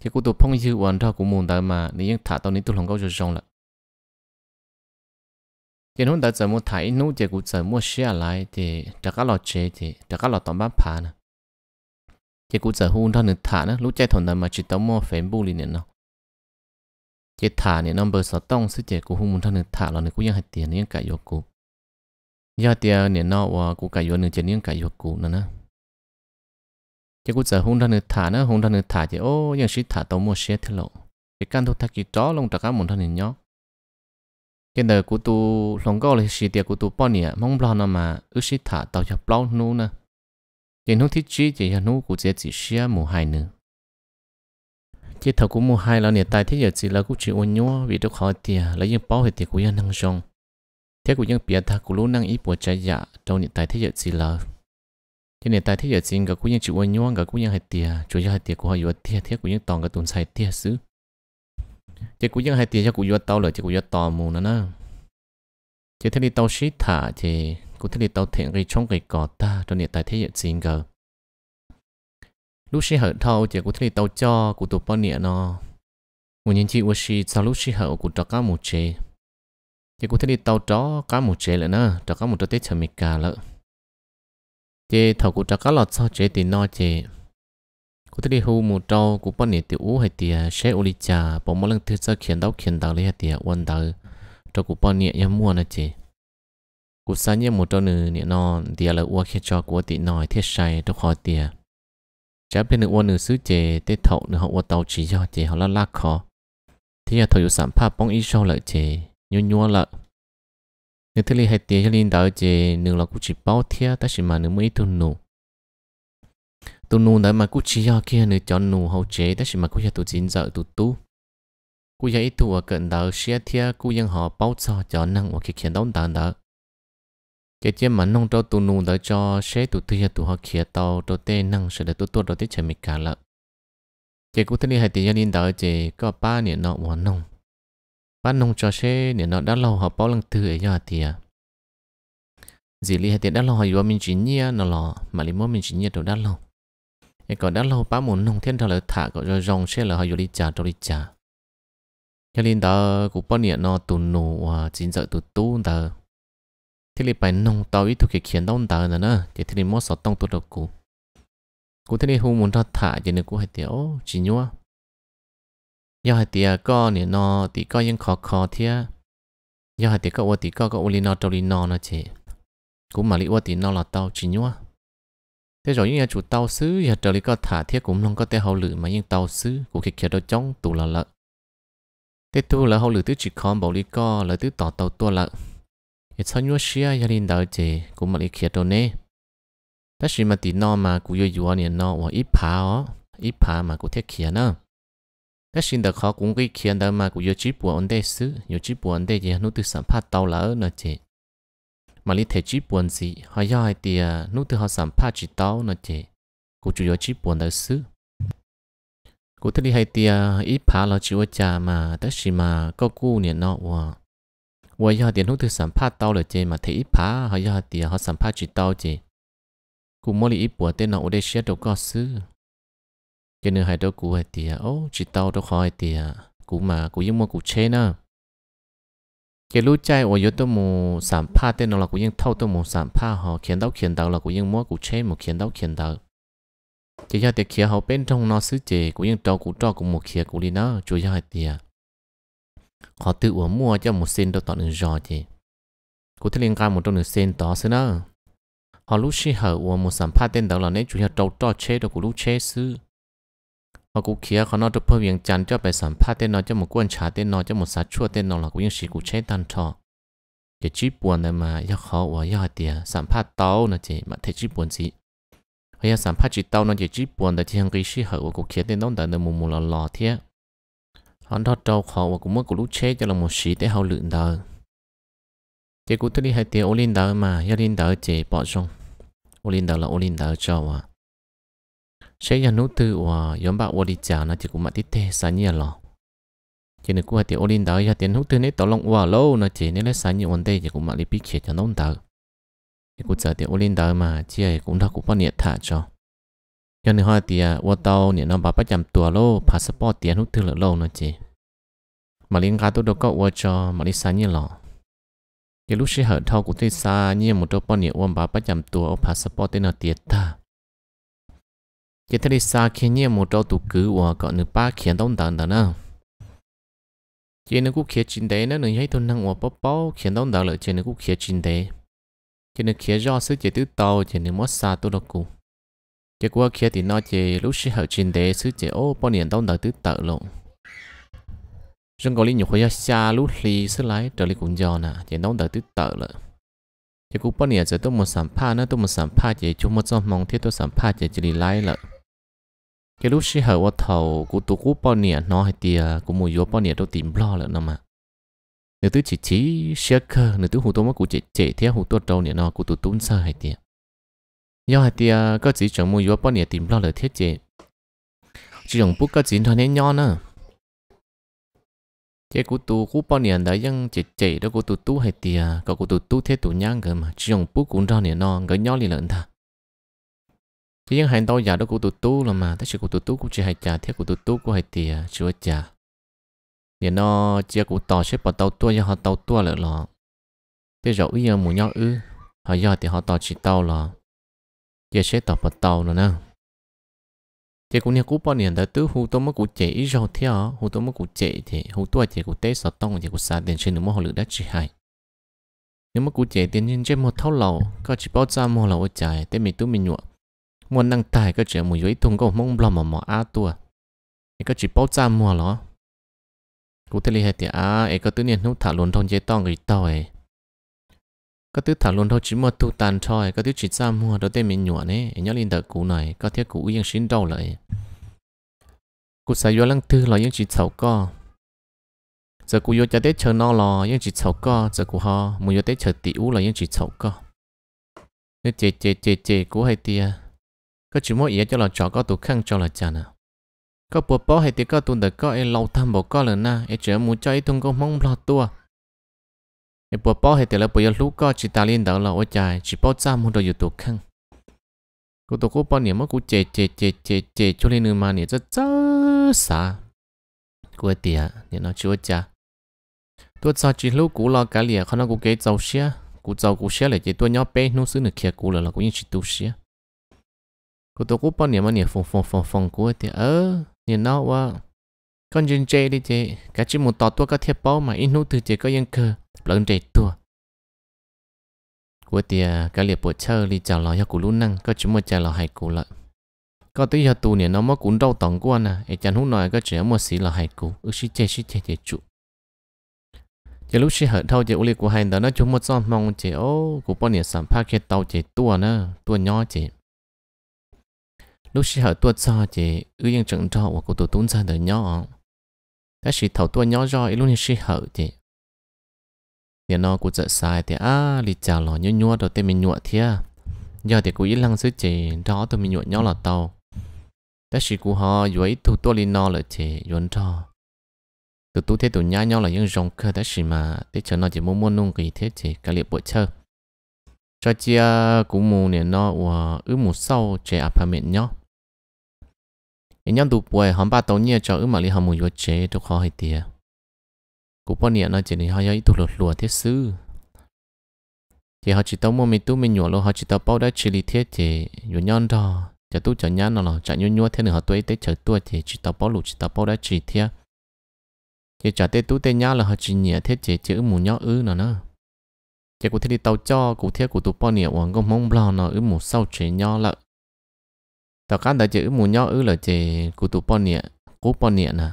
cái cũ tụ phong như hoàn thao của mùng đại mà nếu yên thả tao nếu tụ lòng cao cho rong là cái nông đại giờ mua thải nô chế cũ giờ mua xe à lại thì đã cả lọ chế thì đã cả lọ tao bán phá nè cái cũ giờ hôn thao nửa thả nè lúc chạy thằng đại mà chỉ tao mua phèn bu liền nó เจ็ดถาเนี่ยน้องเบอร์สต้องสิเจกูหูมุนทั้งหนึ่งถาเราเนี่ยกูยังให้เตียนเนี่ยไก่ยกูยาเตียเนี่ยนอกว่ากูไก่ยหนึ่งเจเนี่ยไก่ยกูนะนะ เจ้กูจะหุ่นทั้งหนึ่งถานะหุ่นทั้งหนึ่งถาเจ้โอ้ยังชิถาต้องมัวเชียเที่เราเจ้การทุกทักกี่จ้อลงจาการมุนทั้งหนึ่งเนาะเจ้าเด็กกูตูหลงก็เลยสิเตียกูตูป้อนเนี่ยมองปลอนมาอุชิถาตัวจะปล้อนนู้นะเจ้าหุ่ที่จีเจ้าหุ่กูเจ้จีเชียหมู่หาหนึ่ง chỉ thầu cũng mua hai là nền tài thế giờ chỉ là cũng chỉ ôn nhua vì đâu khó tiền à, là những bao hệ tiền của dân năng rong thế của dân biệt ta của lũ năng ít bùa trái dạ đâu nền tài thế giờ chỉ là trên nền tài thế giờ chỉ cả của dân chỉ ôn nhua cả của dân hệ tiền chủ yếu hệ tiền của họ vừa tiền thế của dân toàn cái tồn xài tiền xứ chỉ của dân hệ tiền cho của dân tao là chỉ của dân tò mù nữa nè chỉ thế đi tao xí thả chỉ cũng thế đi tao thiện cái trong cái cỏ ta trong nền tài thế giờ chỉ cả lúc xí hở thâu chỉ của thầy tàu cho của tụ bao nịa nó một nhân chị của xí sau lúc xí của trò cá một chế chỉ của thầy tàu trò cá một chế lại nữa trò cá một tết chậm mịt cả lợ chế thầu của trò cá lọt sau chế thì no chế của thầy hù một trâu của bao nịa tiểu ú hay tiề xe ô trà bỏ một lần thứ sau khiến đau khiến đau lấy hay tiề quan đau trò của bao nịa em mua nó chế của sáng nhé một trâu nữa nịa nó tiề là ua khi cho của tị nòi thiết sai trong khó tiề จะเป็นหนึ่งวันหนึ่งซื้อเจเตะเท่าหนึ่งหัวเตาจียอเจเขาละลากคอที่จะถอยสามภาพป้องอีโชเลยเจยัวยัวละหนึ่งที่ลีให้เตี้ยลินดาวเจหนึ่งเรากูจีเป้าเทียแต่ชิมาหนึ่งไม่ตุนหนูตุนหนูแต่มากูจียอเคียหนึ่งจอนหนูเขาเจแต่ชิมากูจะตุจินเจอตุตุกูอยากอีตัวเกินดาวเชียเทียกูยังหอเป้าจอจอนนั่งว่าเขียนต้องตานดาว cái chế mà nông trâu tu nụ đó cho xe tu tư tu họ kia tàu trâu tê năng sẽ để tu tu đó tê chảy mệt cả lợ chế cũng thấy hay tiền gia đình đó chế có ba niệm nọ hoàn nông ba nông cho xe niệm nọ đã lâu họ bao lần thứ ở nhà tiền dì li hay tiền đã lâu họ yêu mình chỉ nhia nó lò mà li mua mình chỉ nhia đồ đã lâu cái còn đã lâu ba muốn nông thiên thọ là thả có rồi rong xe là họ vừa đi trả trâu đi trả gia đình đó cũng ba niệm nọ tu nụ và chính giờ tu tu đó thế thì phải nông tàu ít thuộc khiến đông tàu nữa nè thì thế thì mất sáu tông tôi được cũ cũ thế thì hôm muốn ra thả thì nó cũng hay tiểu chỉ nhua giờ hay tiếc co nè nó tiếc co vẫn khó khó thế giờ hay tiếc co ô tiếc co có ô li nó trâu li nó nó chế cũng mà li ô tiếc nó là tàu chỉ nhua thế rồi những chủ tàu xứ giờ trở li có thả thế cũng nông có thể hậu lử mà những tàu xứ cũng khi kia đâu chống tụ là lợ, thế tu là hậu lử tứ chỉ con bảo li co là tứ tỏ tàu tua lợn 也参与西啊，也领导者，古马里克多呢。但是嘛，底诺嘛，古有有啊年诺，我一爬哦，一爬嘛，古贴克呢。但是的考古个克的嘛，古有几部安得事，有几部安得也努得上爬到了那者。mà lý thể chỉ buồn gì họ do hai nút từ họ sản phát chỉ tao nó chế cụ chỉ buồn đời xứ cụ thể lý hai tia ít phá lo chịu cha mà tất xì mà có cu nè nọ tao mà 我要点弄头三怕刀了这嘛，他一怕还要点好三怕去刀这，古莫里一波电脑我得写都告诉，这呢还都古还点哦，去刀都好一点，古嘛古因么古车呢？cái lúc chạy ở yếu tố mù sản pha tên nó là cú những thâu tố mù sản pha họ khiến đau khiến đau là cú những mua cú chê mù khiến đau khiến đau chỉ cho tiệc kia họ bên trong nó xứ chế Cú những trâu cú trâu cú một kia cú đi nữa chủ yếu hai tiệc khó tự uống mua cho một sen đâu tỏ nửa giò chị cụ thể liên quan một trong nửa sen tỏ xứ nữa họ lúc xí hở uống một sản phẩm tên đó là nên chủ yếu trâu trò chế đâu của lúc chế xứ họ cũng kia họ nói cho phơi viên chăn cho bài sản phẩm tên nó cho một quan trả tên nó cho một sát chua tên nó là cũng những sĩ cụ chế tan trò chỉ chỉ buồn này mà yêu khó và yêu tiền sản phẩm tàu nó chỉ mà thấy chỉ buồn gì hay sản phẩm chỉ tàu nó chỉ chỉ buồn là chỉ hàng cái sĩ hở của kia tên nó đã được mù mù lò lò thiệt hắn thoát trâu khó và cũng mất của lúc chết cho là một sĩ tế hậu lượng đời chỉ cũng thứ đi hai tiếng ô linh đời mà gia linh đời chỉ bỏ xong. ô linh đời là ô linh đời cho à sẽ nhà nút từ và nhóm bạn ô đi trả nó chỉ cũng mà tít tê sáng nhiều lò chỉ nên qua tiếng ô linh đời gia tiếng nút từ nấy tao lòng hòa lâu nó chỉ nên là sáng nhiều vấn đề chỉ cũng mà đi biết chuyện cho nông đời chỉ cũng giờ tiếng ô linh đời mà chỉ cũng đã cũng bao nhiệt thả cho cho nên hỏi thì ô à, tàu nè nó bảo bắt chạm tua lô passport tiền hút thư lợi lâu nó chị mà liên cá tôi đâu có ô cho mà đi xa như lọ cái lúc sẽ hở thâu của tôi xa như một chỗ bao nhiêu ô bảo bắt chạm tua ô passport tên nó tiền ta cái thế xa khi như một chỗ tụ cứ ô có nửa ba khiến đông đó nè chị cũng khiến chín đấy nó nửa thấy tôi năng ô bóp bóp khiến đông tận lợi chị nó cũng khiến chín đấy chị nó khiến do sự chị tàu chị nó mất xa tôi đâu cũng chỉ qua kia thì nó chỉ lúc xí hậu trình để xứ chỉ ô đợi tứ tợ lộn rừng cầu lý nhiều khối xa lúc lì xứ lái trở lại cũng giò nè à, chỉ đâu đợi tứ tợ lợ chỉ cũng bao giờ tôi một sản pha nữa tôi một sản pha chỉ chung một mong thiết tôi sản pha chỉ chỉ lái lợ chỉ lúc xí qua thầu của tụ cú bao nhiêu nó của mùi vô bao nhiêu tìm lo lợ nó mà nếu tôi chỉ chỉ share cơ nếu tôi tôi mất của chị chị thế hủ tôi đâu nè nó của tôi tốn sơ hay tiề do hai tia có chỉ chồng mua yếu bao nhiêu tìm lo lời thiết chế chỉ dùng bút có chỉ thằng nên nho nữa chế của tu cụ bao nhiêu đấy nhưng chế chế đó của tu tu hai tia có của tu tu thế tu nhang cơ mà chỉ dùng bút cũng ra nè non cái nho liền lợn thà chỉ những hai đôi giả đó của tu tu là mà thế chỉ của tu tu cũng chỉ hai trà thế của tu tu của hai tia chưa trà nè nó chia của tỏ xếp vào tàu tua cho họ tàu tua lại lọ thế rồi ý muốn nhau ư họ do thì họ tỏ chỉ tàu lọ giờ sẽ tập bắt tàu nữa nè chị cũng nhà cú bao nhiêu đời tứ hú tôi mới cú chạy ít rồi theo hú tôi mới cú chạy thì hú tôi chạy cú té sọt tông chị cú xa tiền trên nữa mà họ lựa đã chỉ hại. nếu mà cú chạy tiền nhân trên một thâu lầu có chỉ bao giờ mua lầu chạy tết mình tôi mình nhọ muốn năng tài có chỉ một dưới thùng có mong lòng mà mỏ á tua thì có chỉ bao giờ mua lọ cú thấy li hay thì à ấy có tự nhiên nó thả luôn thôn chế tông người tàu ấy có thứ thảo luận thôi chỉ mua thu tàn thôi có thứ chỉ ra mua đó tên mình nhọn ấy nhớ lên đợt cũ này có thiết cũ yên xin đâu lại cụ xài vô lăng thư là những chỉ sầu co giờ cụ vô cho tết chờ no lò những chỉ sầu co giờ cụ ho mùi vô tết chờ tiểu là những chỉ sầu co nên chê chê chê chê cụ hay tia có chỉ mua ý cho là chó có tủ khăn cho là chả nào có bố bố hay tia có tuần đợt có em lâu thăm bố có lần na em chỉ muốn cho em thung có mong lo tua thì bộ bao hệ tiền là bây giờ lúc có chỉ ta liên đó là ôi trời chỉ bao trăm muốn đồ yêu tổ khăn cô tổ cô mà cô chê chê chê chê chê cho nên mà niệm rất rất xa cô tiền niệm nó chưa cha tôi sao chỉ lúc cũ lo cả liền không nó cũng cái dầu xe cũ dầu cũ xe là chỉ tôi nhớ bé nó xứ được kia cũ là là cũng như chỉ tu xe cô tổ cô bao mà niệm phong phong phong phong cô tiền ơ nó quá con dân chơi đi chị cả chỉ một tỏ tua có thiệp báo mà in nút từ chị có yên cơ lớn trẻ tua của tia cái liệt bộ chơi đi chào lò cho cụ lún năng có chỉ một chào lò hay cụ lợi có tí giờ tù nè nó mất cũng đau tòng của anh à ấy chẳng hú nói có chỉ một xí lo hay cụ ư xí chơi xí chơi chơi chủ chỉ lúc xí hở thâu chỉ uli của hai đó nó chúng một son mong chỉ ô cụ bọn nè sắm phá kia tàu chỉ tua nè tua nhỏ chỉ lúc xí hở tua cho chỉ ư yên chẳng trọ của cụ tụ tún ra đời nhỏ ta chỉ thầu tua nhỏ rồi luôn chỉ hở thì thì nó cũng sợ sai thì à lì chào lò nhua nhua đầu tiên mình nhua thia giờ thì cũng ít lăng sức chỉ đó tôi mình nhua nhỏ là tàu ta chỉ cũng họ dưới thu tua lì nó là chỉ yến cho từ tu thế tụ nhá là những dòng cơ ta chỉ mà thế chờ nó chỉ muốn muốn nung cái thế chỉ cái liệp bộ chơi cho chia cũng mù nè nó ủa ứ sau trẻ apartment nhau nhân nhân tụ bồi hầm ba tàu nhia cho ước mà li hầm mùi vô chế cho khó hay tiề cụ bao nhiêu nói chỉ nên họ ấy tụ lột lùa thiết sư thì họ chỉ tao mua mình tu mình nhổ luôn họ chỉ tao bao đã chỉ li thiết thì nhổ nhân đó cho tu chả nhá nó là chả nhua nhua thế nữa họ tuổi tết chả tuổi thì chỉ tao bao lụt chỉ tao bao đã chỉ thiết thì chả tết tu tết nhá là họ chỉ nhẹ thiết chế chữ mù nhó ư nó nữa chỉ cụ thiết đi tàu cho cụ thiết cụ tụ bao nhiêu hoàng công mong lo nó ư mù sau chế nhó là tao cá tao chữ mù nhau ư là chè cụ tụ bọn nè cú bọn nè nè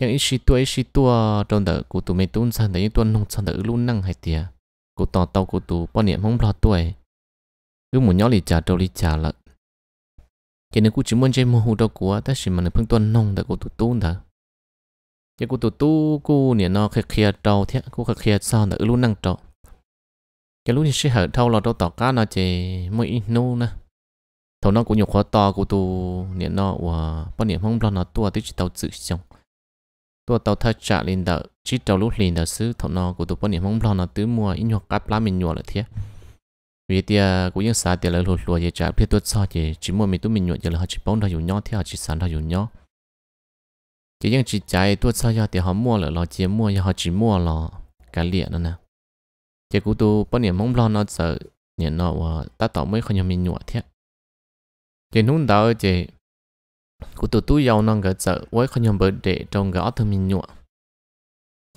nhưng ít xí tua ít xí tua trong đó cụ tụ mấy tuôn sang đấy tuôn nông sang đó luôn năng hay tiệt cụ tò tao cụ tụ bọn nè không lo tuổi cứ mù nhau lì chả trâu lì chả lợn cái này cụ chỉ muốn chơi mù hù đâu của ta chỉ mà nó phương tuân nông đó cụ tụ tuôn đó cái cụ tụ tu cụ nè nó khẹt khẹt trâu thế cụ khẹt khẹt sao đó luôn năng trâu cái lúc thì sẽ hở thâu là trâu tỏ cá nó chè mỗi nô nè thầu nó cũng nhiều khó to của tu niệm nó và bao niệm không lo nó tua tới chỉ tàu tự xong tua tàu thay trả lên đỡ chỉ tàu lúc lên đỡ xứ thầu nó của tu bao niệm không lo nó tứ mua ít nhọ cáp lá mình nhọ là thế vì tia cũng những xã tia là lột lùa về trả phía tuốt so về chỉ mua mình tu mình nhọ giờ là họ chỉ bóng đầu dùng nhau thì họ chỉ sản đầu dùng nhau chỉ những chỉ trái tuốt so giờ thì họ mua là họ chỉ mua giờ họ chỉ mua là cái liệt nữa nè chỉ của tu bao niệm không lo nó sợ niệm nó và ta tỏ mới không nhiều mình nhọ thế chỉ nung đó chỉ cụ tụ tụ giàu năng cái chợ với không nhầm bờ để trong cái ớt mình nhụa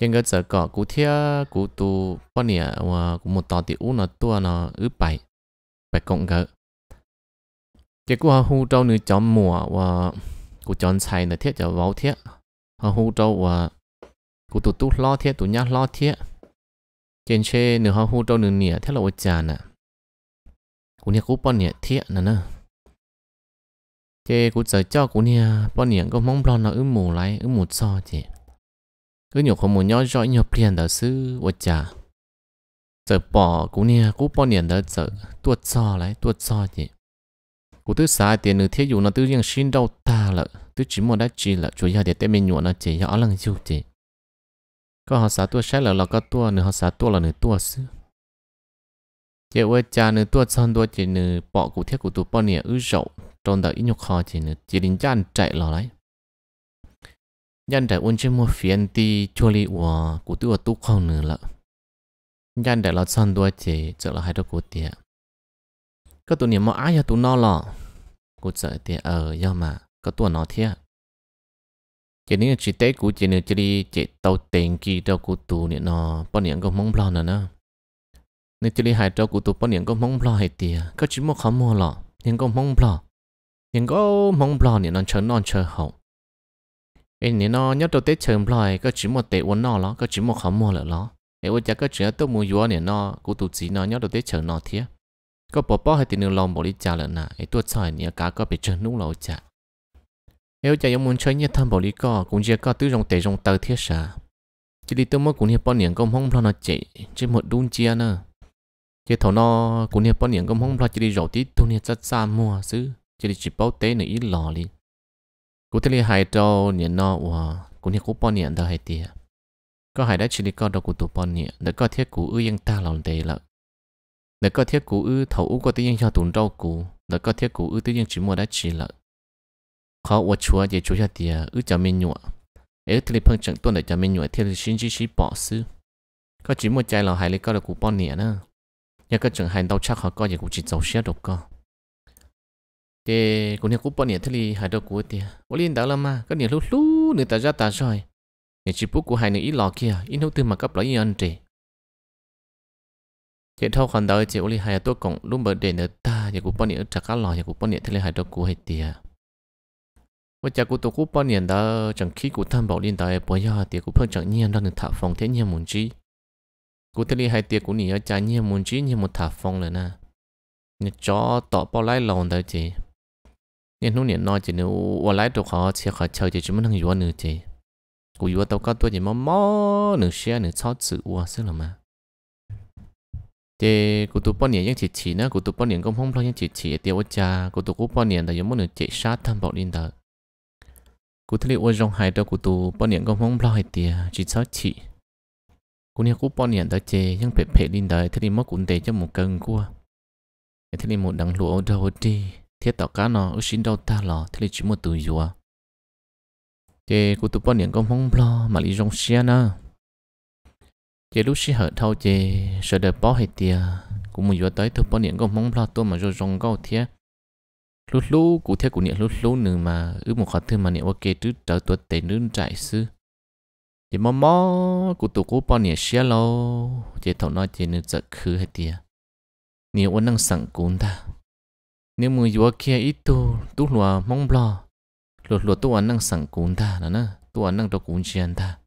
nhưng cái chợ cỏ cụ thiết cụ tụ bao nè và ờ, cụ một tòa thì u nó tua nó ướp bảy bảy cộng cái chỉ cụ họ hú trâu nữa chọn mùa và ờ, cụ chọn xài nữa thiết cho vào thiết họ hú trâu và ờ, cụ tụ tụ lo thiết tụ nhát lo thiết trên xe nửa họ hú trâu nửa nè thế là ô chà nè cụ nè cụ bao nè thiết nè nè chế cũng sợ cho cú nha bọn niệm có mong blon nó ứ mù lại ứ mù so chị cứ nhiều không muốn nhói rõ nhiều tiền đó sư vật trả sợ bỏ cú nha cú bọn niệm đó sợ tuột so lại tuột so chị cú thứ sai tiền nữ thiết dụ nó tư riêng xin đâu ta lợ tư chỉ một đã chỉ lợ chủ yếu để tên mình nhuận nó chỉ rõ lăng dụ chị có họ xã tua sai lợ là có tua nữ họ xã tua là nữ tua sư chị ơi cha nữ tua son tua chị nữ bỏ cú thiết của tu bọn niệm ứ rộng trong đó ít nhục khó ờ, chỉ nữa chỉ đến chân chạy lò đấy nhân đại ôn trên mua phiền thì chua li của của tôi tu không nữa lợ nhân đại lo son đuôi chỉ trở là hai đứa của tiệt có tụi niệm mà ai cho tụi nó lọ của sợ tiệt ở do mà có tụi nó thiệt chỉ nếu chỉ tết của chỉ nếu chỉ đi chỉ tàu tiền kỳ đâu của tụi niệm nó bao niệm có mong lo nữa nữa nếu chỉ đi hai đâu của tụi bao niệm có mong lo hay tiệt có chỉ mua khó mua lọ nhưng có mong lo nhưng có mong bò thì nó chờ non chờ hậu em nên nó nhất đầu tết chờ bò có chỉ một tệ uốn nó ló có chỉ một khó mua lợ ló em uốn chắc có chỉ tôi mua vua thì nó cụ tụt chỉ nó nhất đầu tết chờ nọ thiệt có bỏ bỏ hay tiền nương lòng bỏ đi trả lợ nà em tuột sỏi thì cá có bị chờ nung lâu chả em chắc em muốn chơi nhất thăm bỏ đi co cũng chỉ có tứ rong tệ rong tờ thiệt sao, chỉ đi tôi mới cũng hiệp bao nhiêu công không lo nó chạy chỉ một đun chia nữa chỉ thầu nó cũng hiệp bao nhiêu công không lo chỉ đi rổ tí tôi hiệp rất xa mua xứ chỉ đi chỉ bảo tế nữa ít lò đi cụ thể là hai đầu niệm nó wow cụ niệm cụ bao niệm đó hai tia có hai đã chỉ là có đầu cụ tụ bao niệm để có thiết cụ ư yên ta lòng tế lợ để có thiết cụ ư thấu ư có tiếng yên cho tụng trâu cụ để có thiết cụ ư tiếng yên chỉ mua đã chỉ lợ khó quá chúa chỉ chúa cho tia ư cho mình nhụa ấy thì phân trận tuần để cho mình nhụa thì là xin chỉ chỉ bỏ sư có chỉ một chai lò hai lấy có được cụ bao niệm nữa nhà các trường hành đau chắc họ có gì cũng chỉ dấu xét được cơ thì cũng như cũng bọn nhiệt thế thì hai đầu của thì ô liên đó là mà có nhiệt lúc lúc người ta ra ta rồi nhiệt chỉ bút của hai người ít lò kia ít nấu từ mà cấp lấy ăn trẻ. hiện thâu còn đời chỉ ô liên hai tôi cũng lúc bờ để nữa ta thì cũng bọn nhiệt chặt cá lò thì cũng bọn nhiệt thế thì hai đầu của hết tiệt với cha của tôi cũng bọn nhiệt đó chẳng khi của tham bảo liên đó bây giờ thì cũng phân chẳng nhiên đang được thả phòng thế nhiên muốn chi của thế thì hai tiệt của nhiệt cha nhiên muốn chi nhiên một thả phòng rồi à. nè nhiệt cho tọt bao lái lòng đó chị nên lúc niệm nói chỉ nếu qua lái đồ khó chỉ khó chơi chỉ chúng mình thằng yuan nữa chỉ cú yuan tao có tôi gì mà mò nửa xe nửa sau chữ qua xí là mà thì cú tụ bao nhiêu những chỉ chỉ nữa cú tụ bao nhiêu cũng không bao những chỉ chỉ tiêu cha cú tụ cú bao nhiêu tại giống nửa chỉ sát tham bảo linh đó cú thấy ô rong hai đó cú tụ bao nhiêu cũng không bao hai tia chỉ sáu chỉ cú nhớ cú bao nhiêu đó chê nhưng phải phải linh đó thấy đi mất cũng để cho một cân cua thấy đi một đằng lụa đâu đi thiết tạo cá nó ở xin đâu ta lò thế là chỉ một từ rùa chế cụ tụ bọn những công phong lo mà lý rong xe nè chế lúc xí hở thâu chế sợ đợi bỏ hết tiền cụ muốn vừa tới tụ bọn những công phong lo tôi mà rồi rong gâu thế lúc lúc cụ thế cụ niệm lúc lúc nữa mà ư một khó thư mà niệm ok trước trở tuột tệ nước trại sư chế mò mò cụ tụ cụ bọn niệm xe lo chế thầu nói chế nữ giật khứ hết tiền niệm ôn năng sẵn cuốn ta nếu mua vừa kia ít tu tu lùa mong lo lùa lùa tu ăn năng sẵn cún ta là nè tu ăn năng cho cún chiên ta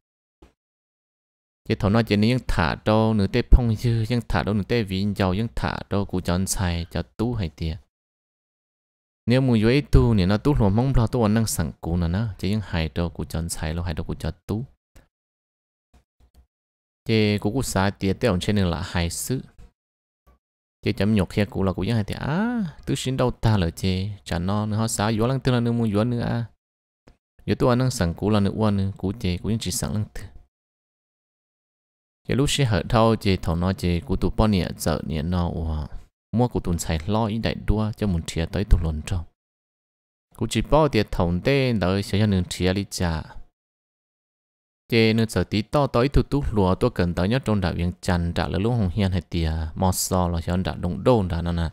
cái thằng nó chỉ nên thả đâu nửa tay phong dư nhưng thả đâu nửa tay vin giàu nhưng thả đâu cú chọn sai, cho tu hay tiệt nếu mua vừa ít tu thì nó tu lùa mong lo tu ăn năng sẵn cún là nè chỉ nhưng hại đâu cú chọn sai, lo hại đâu cú chọn tu chế cú cú xài tiệt tép ông trên là hại sự chế chấm nhột khe cụ là cụ dân hai thì á tứ xin đâu ta lỡ chế chả non nó sao yếu lăng tư là nữa mua yếu nữa à yếu tôi anh sẵn cụ là nữa uan cụ chế cụ dân chỉ sẵn lăng tư cái lúc xe hở thâu chế thầu nó chế cụ tụ bao nhiêu giờ nhiêu nó uo mua cụ tụn xài lo ý đại đua cho một chia tới tụ luận trong cụ chỉ bao tiền thầu tên đợi sẽ cho nương chia đi trả chế nữa sở tí to tới thu tú lúa tôi cần tới nhất trong đạo viên chăn trả là lúa hồng hiền hay tiề mò so là cho đạo đông đồn đã nè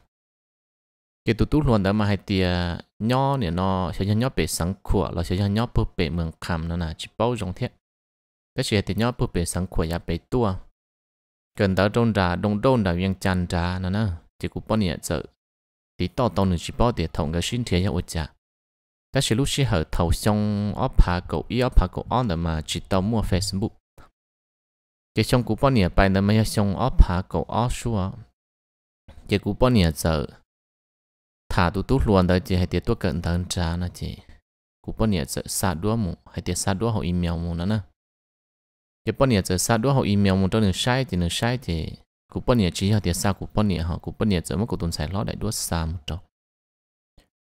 chế tu tú luôn đã mà hay tiề nho nè nó sẽ cho nho bể sáng của là sẽ cho nho bơ bể mường kham nè nè chỉ bao rộng thiệt cái chuyện thì nho bơ bể sáng của ya bể tua cần tới trong đạo đông đồn đạo viên chăn trả nè nè chỉ cũng bao nhiêu sợ tí to to nữa chỉ bao để thòng cái xin thế ya ôi chả 但是有时候头像我拍狗，伊我拍狗 on 的嘛，只到摸 Facebook。这像古半年拜的嘛，要像我拍狗 on 说啊，这古半年就他都都乱的，这还得多跟当渣呢这。古半年就杀多木，还得杀多好 email 木呢呢。这半年就杀多好 email 木，都能晒的能晒的。古半年只要得杀古半年哈，古半年怎么古东才捞来多杀木着。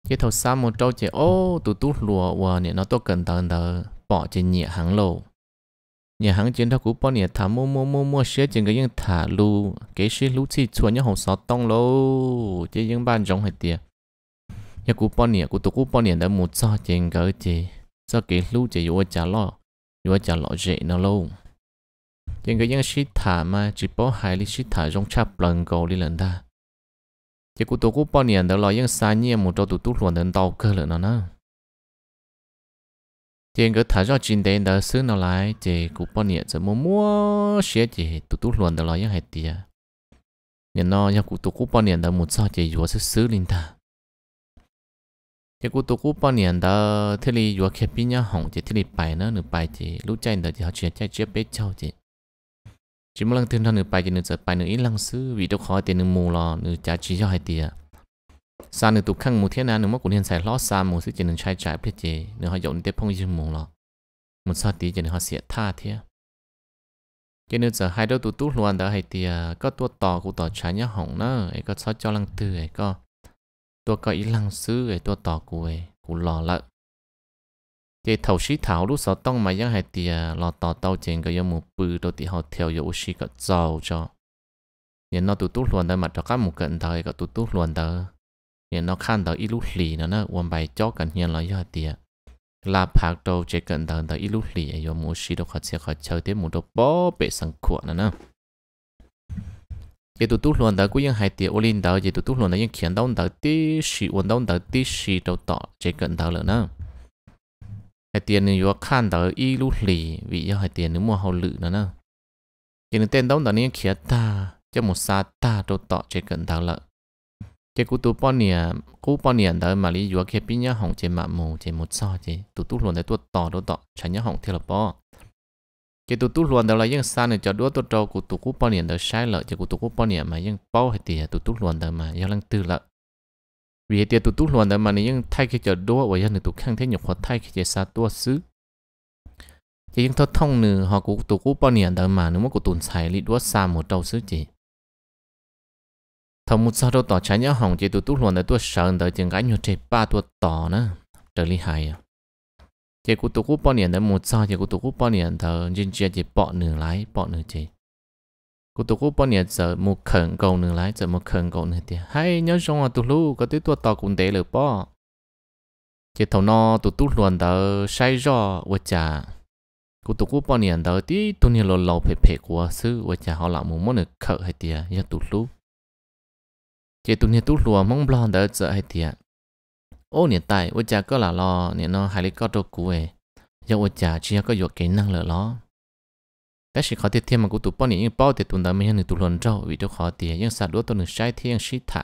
cái thầu xa một trâu chỉ ô tụ tụ lùa và nè nó tốt cần tận tờ bỏ trên nhẹ hàng lầu nhẹ hàng trên thao cũ bỏ nhẹ thả mua mua mua mua xe trên cái những thả lù cái xe lú chi chuột nhớ hồng sáu tông lô chỉ những ban giống hay tiệt nhớ cú bỏ nhẹ cú tụ cú bỏ nhẹ đã một sao trên cái chỉ sao cái lú chỉ vừa trả lọ vừa trả lọ dễ nó lâu trên cái những xe thả mà chỉ bỏ hai lý xe thả trong chắp lần cầu đi lần ta chỉ cụ tổ cụ bao nhiêu đó là những sai nhiêu một trâu tụ tụ luận đến đâu cơ lợn nó nữa tiền cứ thả ra chín đến đó xứ nó lại chỉ cụ bao nhiêu chỉ mua mua xe chỉ tụ tụ luận đó là những hạt tiền nhưng nó những cụ tổ cụ bao nhiêu đó một sao chỉ vừa xứ xứ linh ta chỉ cụ tổ cụ bao nhiêu đó thế li vừa khép pin nhau hồng chỉ thế li bài nữa nửa bài chỉ lúc chạy đó chỉ học chuyển chạy chết bếp cháu chỉ จิมลังเทนทันหนึ่งไปจหนึงจะไปหนึ่งอีหลังซื้อวีตัขคอเตียนหนึ่งมูรอหนึ่งจะชี้ยอดให้เตียซาหนึ่งตุกขังมูเทียนนะหนึ่งมะกุเทียนใส่ล้อซาหมูซื้อจหนึงใช้จ่ายเพื่อเจหนึ่งหอยหยงเตี้ยพงยืมมูรอมันซาตีจหนึงหอยเสียท่าเทียจหนึงจะให้ดูตุ้ตุ้ลวนเดาให้เตียก็ตัวต่อกูต่อใช้ยน้อหงเนอไอ้ก็ซอสจอลังเตือไอ้ก็ตัวก็อีหลังซื้อไอ้ตัวต่อกูไอ้กูรอละ thì thầu sĩ thảo lúc sau tông mà vẫn hay thì à, lo tò tàu chèn cái một bự đầu thì họ theo dõi sĩ cái giàu cho nhìn nó tụt tút luôn đấy mà cho các một cận thời cái tụt tút luôn đấy, nhìn nó khăn tới ít lúc lì nó nó quan bài cho cần nhân là do thì là phạt đầu chế cận thời tới ít lúc lì à, ấy một sĩ đâu khát sẽ khát chơi tiếp một đồ bó bể sang cuộn nữa nè giờ tụt tút luôn đấy cũng vẫn hai thì ô linh đó giờ tụt tút luôn đấy vẫn khiến đau đó tí sĩ uốn đau đó tí sĩ đầu tọ chế cận thời nữa nè hai tiền này vừa khăn tới y lú lì vì do hai tiền nữa mua hậu lự nữa nè cái nữa tên đóng đó này khía ta cho một sa ta đồ tọ chế cận thảo lợ cái cú tu bọn nè cú bọn nè đó mà lý vừa kia pin nhá hỏng chế mạng mù chế một so chế tu tu luôn đấy tu tọ đồ tọ chẳng nhá hỏng thiệt là bò cái tu tu luôn đó là những sa này cho đua tu trâu cú tu cú bọn nè đó sai lợ cho cú tu cú bọn nè mà những bao hai tiền tu tu luôn đó mà do lăng tư lợ vì tiệt tụt tụt luôn đó mà nếu như thay cái chợ đua và dân tụt khang thế nhục hoặc thay cái chợ xa tua xứ chỉ những thốt thông nữa họ cũng tụt cũng bao nhiêu đó mà nếu mà cũng tụn xài lì đua xa một đầu xứ chỉ thằng một sao đâu tỏ trái nhớ hỏng chỉ tụt tụt luôn đó tua sợ đó chừng cái nhiều trẻ ba tua tỏ nữa trở lý hại. à chỉ cụ tụt cũng bao nhiêu đó một sao chỉ cụ tụt cũng bao nhiêu đó nhưng chỉ chỉ bỏ nửa lái bỏ nửa chỉ กูตัวกูปนเนี่ยจะมุขเขิงกงหนึ่งไรจะมุขเขิงกงหนึ่งเดียให้เนื้อชงอ่ะตัวลูกก็ตัวตัวต่อกุนเดหรือป้อเจ้าทนอตัวตุ้ลวนเดอใช้รอว่าจะกูตัวกูปนเนี่ยเดอที่ตัวนี้เราเราเพ่ๆกูซื้อว่าจะเขาหลังมุมมันเขิงให้เดียยัดตัวลูกเจ้าตัวนี้ตุ้ลวนมั่งบลอนเดอจะให้เดียโอ้เนี่ยตายว่าจะก็หล่ะรอเนี่ยเนาะไฮลิคอปเตอร์กูเอยังว่าจะเชี่ยก็อยู่เก่งนั่งเลยล้อแต่สิขอเทียมมันกูตุป้อนนี่ยังป้อเตตุนดาไม่ยังหนึ่งตุลนเจ้าวิธีขอเตียยังสาดัวตัวหนึ่งใช้เทียงชิถะ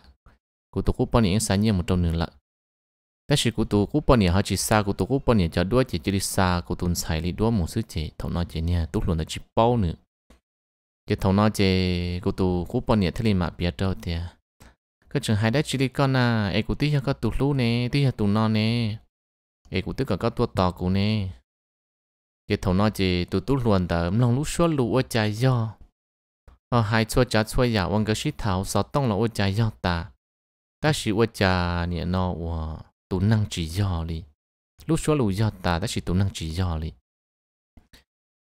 กูตุกูป้อนนี่ยังสายยังมันตรงหนึ่งละแต่สิกูตุกูป้อนนี่เขาจีซากูตุกูป้อนนี่จะด้วยจีจีริซากูตุนใส่ลีด้วยหมูซื้อเจถงนอเจเนี่ยตุลนจีป้อหนึ่งเจถงนอเจกูตุกูป้อนนี่ทะเลมาเปียเจ้าเตียก็จึงหายได้จีริก้อนน่ะไอ้กูตียังก็ตุลูเน่ตียังตุนนอเน่ไอ้กูตีก็ก็ตัวต่อกูเน่ cái thầu nói gì tụ tụ luôn đó lòng lúc xóa lũ ở trái do họ hai chua chá chua giả ông cái shit thảo sao tông là ở trái do ta ta sĩ ở trái nè nó ở tụ năng chỉ do đi lúc xóa lũ do ta ta sĩ tụ năng chỉ do đi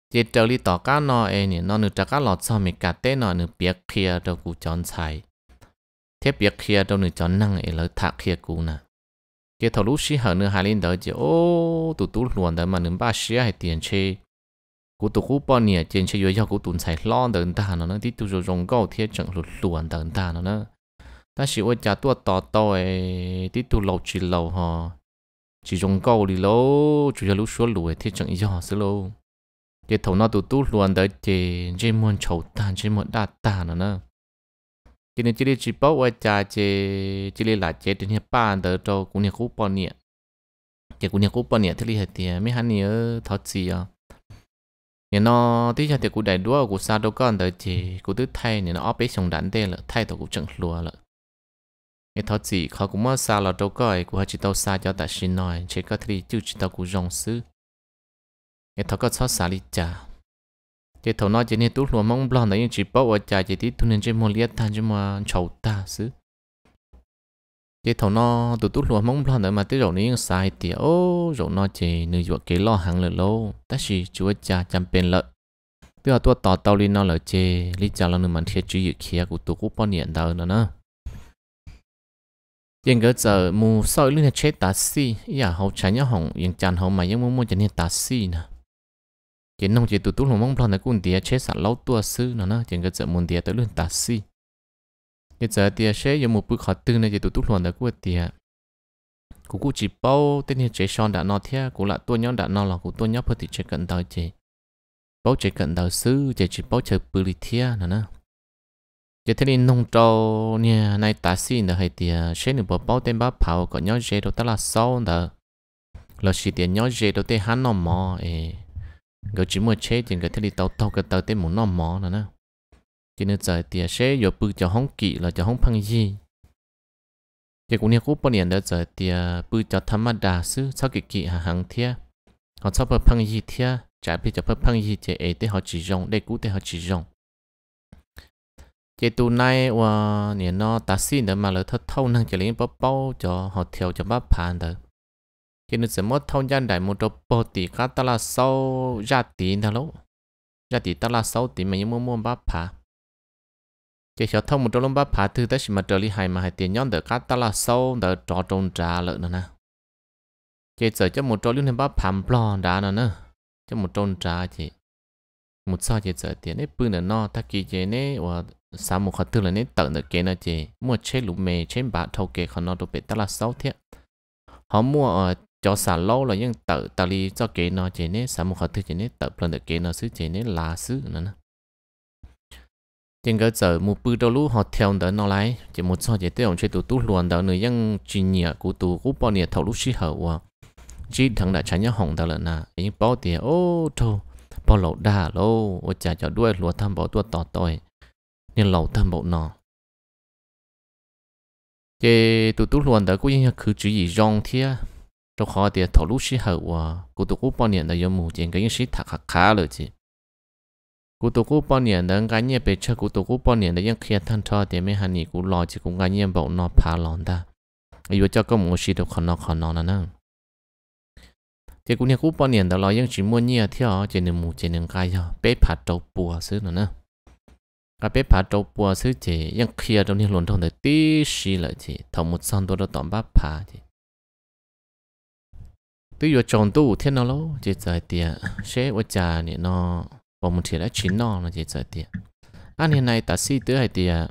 chỉ trở đi tỏ cá nó ấy nè nó nửa trả cá lọt sao mình cả té nó nửa biết kia đâu cú chọn xài thế biết kia đâu nửa chọn năng ấy lỡ thạc kia cú nè cái thầu lúc xí hở nữa hai lên đó chứ ô tụ tụ luôn đó mà nửa ba xí hay tiền chê cú tụ cú bao nhiêu tiền chê rồi cho cú tụn xài lo đó ta nó nó đi tụ rồi rong gạo thiết chẳng lụt luôn đó ta nó nó ta chỉ ôi cha tua to to ấy tí tụ lâu chỉ lâu ha chỉ rong gạo đi lâu chủ yếu lúc xuống lúa thiết chẳng do xí lâu cái thầu nó tụ tụ luôn đó chứ chỉ muốn chầu tan chỉ muốn đa tan nó nó 今天这里直播我家这这里来这今天办的周过年过半年，这过年过半年这里还点没喊你呃淘气啊。你那底下这古代多古啥都干的这古都太你那二百熊蛋的了，太多古整乱了。你淘气考古么啥了都干，古还知道啥叫大事呢？这个这里就知道古容事。你淘个操啥哩家？chỉ thầu nói chỉ nên tú luôn mong blon đấy chỉ bảo ở trái chỉ đi, tu nên chỉ mua liệt than chỉ mà chầu ta xứ chỉ thầu nó tụ tú luôn mong blon đấy mà tới rồi này sai thì ô rồi nó chỉ nửa vừa cái lo hàng lợn lâu ta chỉ chúa cha chăm bên lợn bây giờ tôi tỏ tàu lên nó là chê lý trả là nửa mình thiệt chú ý kia của tụ cũng bao nhiêu đời nữa nữa yên cái giờ mù soi lên chết ta si, ya à, hậu chán ya hồng yên chán hậu mà yên muốn muốn cho nên ta si nè chỉ nông chỉ tụt tụt lòng mong plan là cũng địa à, chế sản lâu tua sư nó nó chỉ cái chợ muốn địa à, tới luôn ta si cái chợ địa à, một bước khó tư này chỉ tụt tụt lòng là cũng địa cũng cũng chỉ bao tên hiện chế son đã nó thea cũng là tua nhóm đã nó là cũng tua nhóm phải thì chế cận đầu chế bao chế cận đầu sư chế chỉ bao chế bự lì thea nó nó chỉ thế nên nông trâu nha này ta si nó hay địa chế nữa bao bao tên bao pháo có nhóm chế đâu ta là sau đó là chỉ địa nhóm chế đâu tên hắn nó mò ấy cái chỉ mua chế thì cái thế đi tàu tàu cái tàu tên muốn nó mỏ nữa nè cho nên giờ thì chế giờ bự cho Hong kỵ là cho Hong phăng gì thì cũng như cũng bao nhiêu đó giờ thì à, bự cho tham mà đa sư sau cái kỵ hàng thiê họ sau bự phăng gì thiê trả bây giờ bự phăng gì thì ấy để họ chỉ dùng để cũ thì họ chỉ dùng cái tu này và nè nó ta xin đó mà lỡ thất thâu năng cho lấy bao bao cho họ theo cho bắp phàn đó khi nó sẽ mất thông gian đại một trò bò tỷ cá ta là sau gia tỷ nào lâu ra tỷ ta là sau tỷ mà những mua mua bắp phá chỉ cho thông một trò lông bắp phá thứ tới mà trở lý hay mà hay tiền nhon đỡ cá ta là sau đỡ trò trồng trà lợn nữa nè chỉ giờ cho một trò liên thêm bắp phàm plon đã nữa nè cho một trồng trà chị một sao chỉ giờ tiền ấy bưng nữa no ta kỳ chế nè và sao một khát thứ là nè tận được cái nữa chị mua chế lũ mè chế bả thâu kế khó nó đồ bể ta là sau thiệt họ mua ở cho xả lâu là những tờ tờ li cho kế nó chế nế xả một hạt thứ chế nế tờ phần được kế nó xứ chế nế là xứ nữa nè trên cái giờ một bữa đầu lũ họ theo đỡ nó lại chỉ một số chỉ tiêu chơi tụ tụ luôn đỡ nữa những chỉ nhẹ của tụ cũng bao nhiêu thầu lũ sĩ hậu à chỉ thằng đã tránh nhau hỏng đỡ là nà những bảo tiền ô thô bảo lẩu đà lô ô chả cho đuôi lúa tham bảo tua tỏ tội nên lẩu tham bảo nọ chỉ tụ tụ luôn đỡ cũng như cứ chỉ gì rong thiệt trong khó thì thổ lúc xí hậu à cụ tụ cụ bao nhiêu là yêu mù chuyện cái xí thạc khá khá rồi chứ cụ tụ cụ bao nhiêu là cái nhẹ bề chơi cụ tụ cụ bao nhiêu là những khi thân cho thì mấy hàng nhị cụ lo chỉ cũng cái nhẹ bảo nó phá lòn ta yêu cho có một xí được khó nó khó nó là thì cũng như cụ bao nhiêu là lo những chỉ mua nhẹ theo chỉ nên mù chỉ nên cái cho bé phá bùa xứ nữa cái bé phá trâu bùa xứ chỉ những khi trong những luận thông thì tí xí lại chỉ thầu một xong tôi đã tóm bắp phá chỉ tôi vừa chọn tu thiên nó lâu chỉ giải tiền sẽ ở trà nè nó và một thiệt đã chín nọ là chỉ giải tiền anh hiện nay ta si tới hai tiền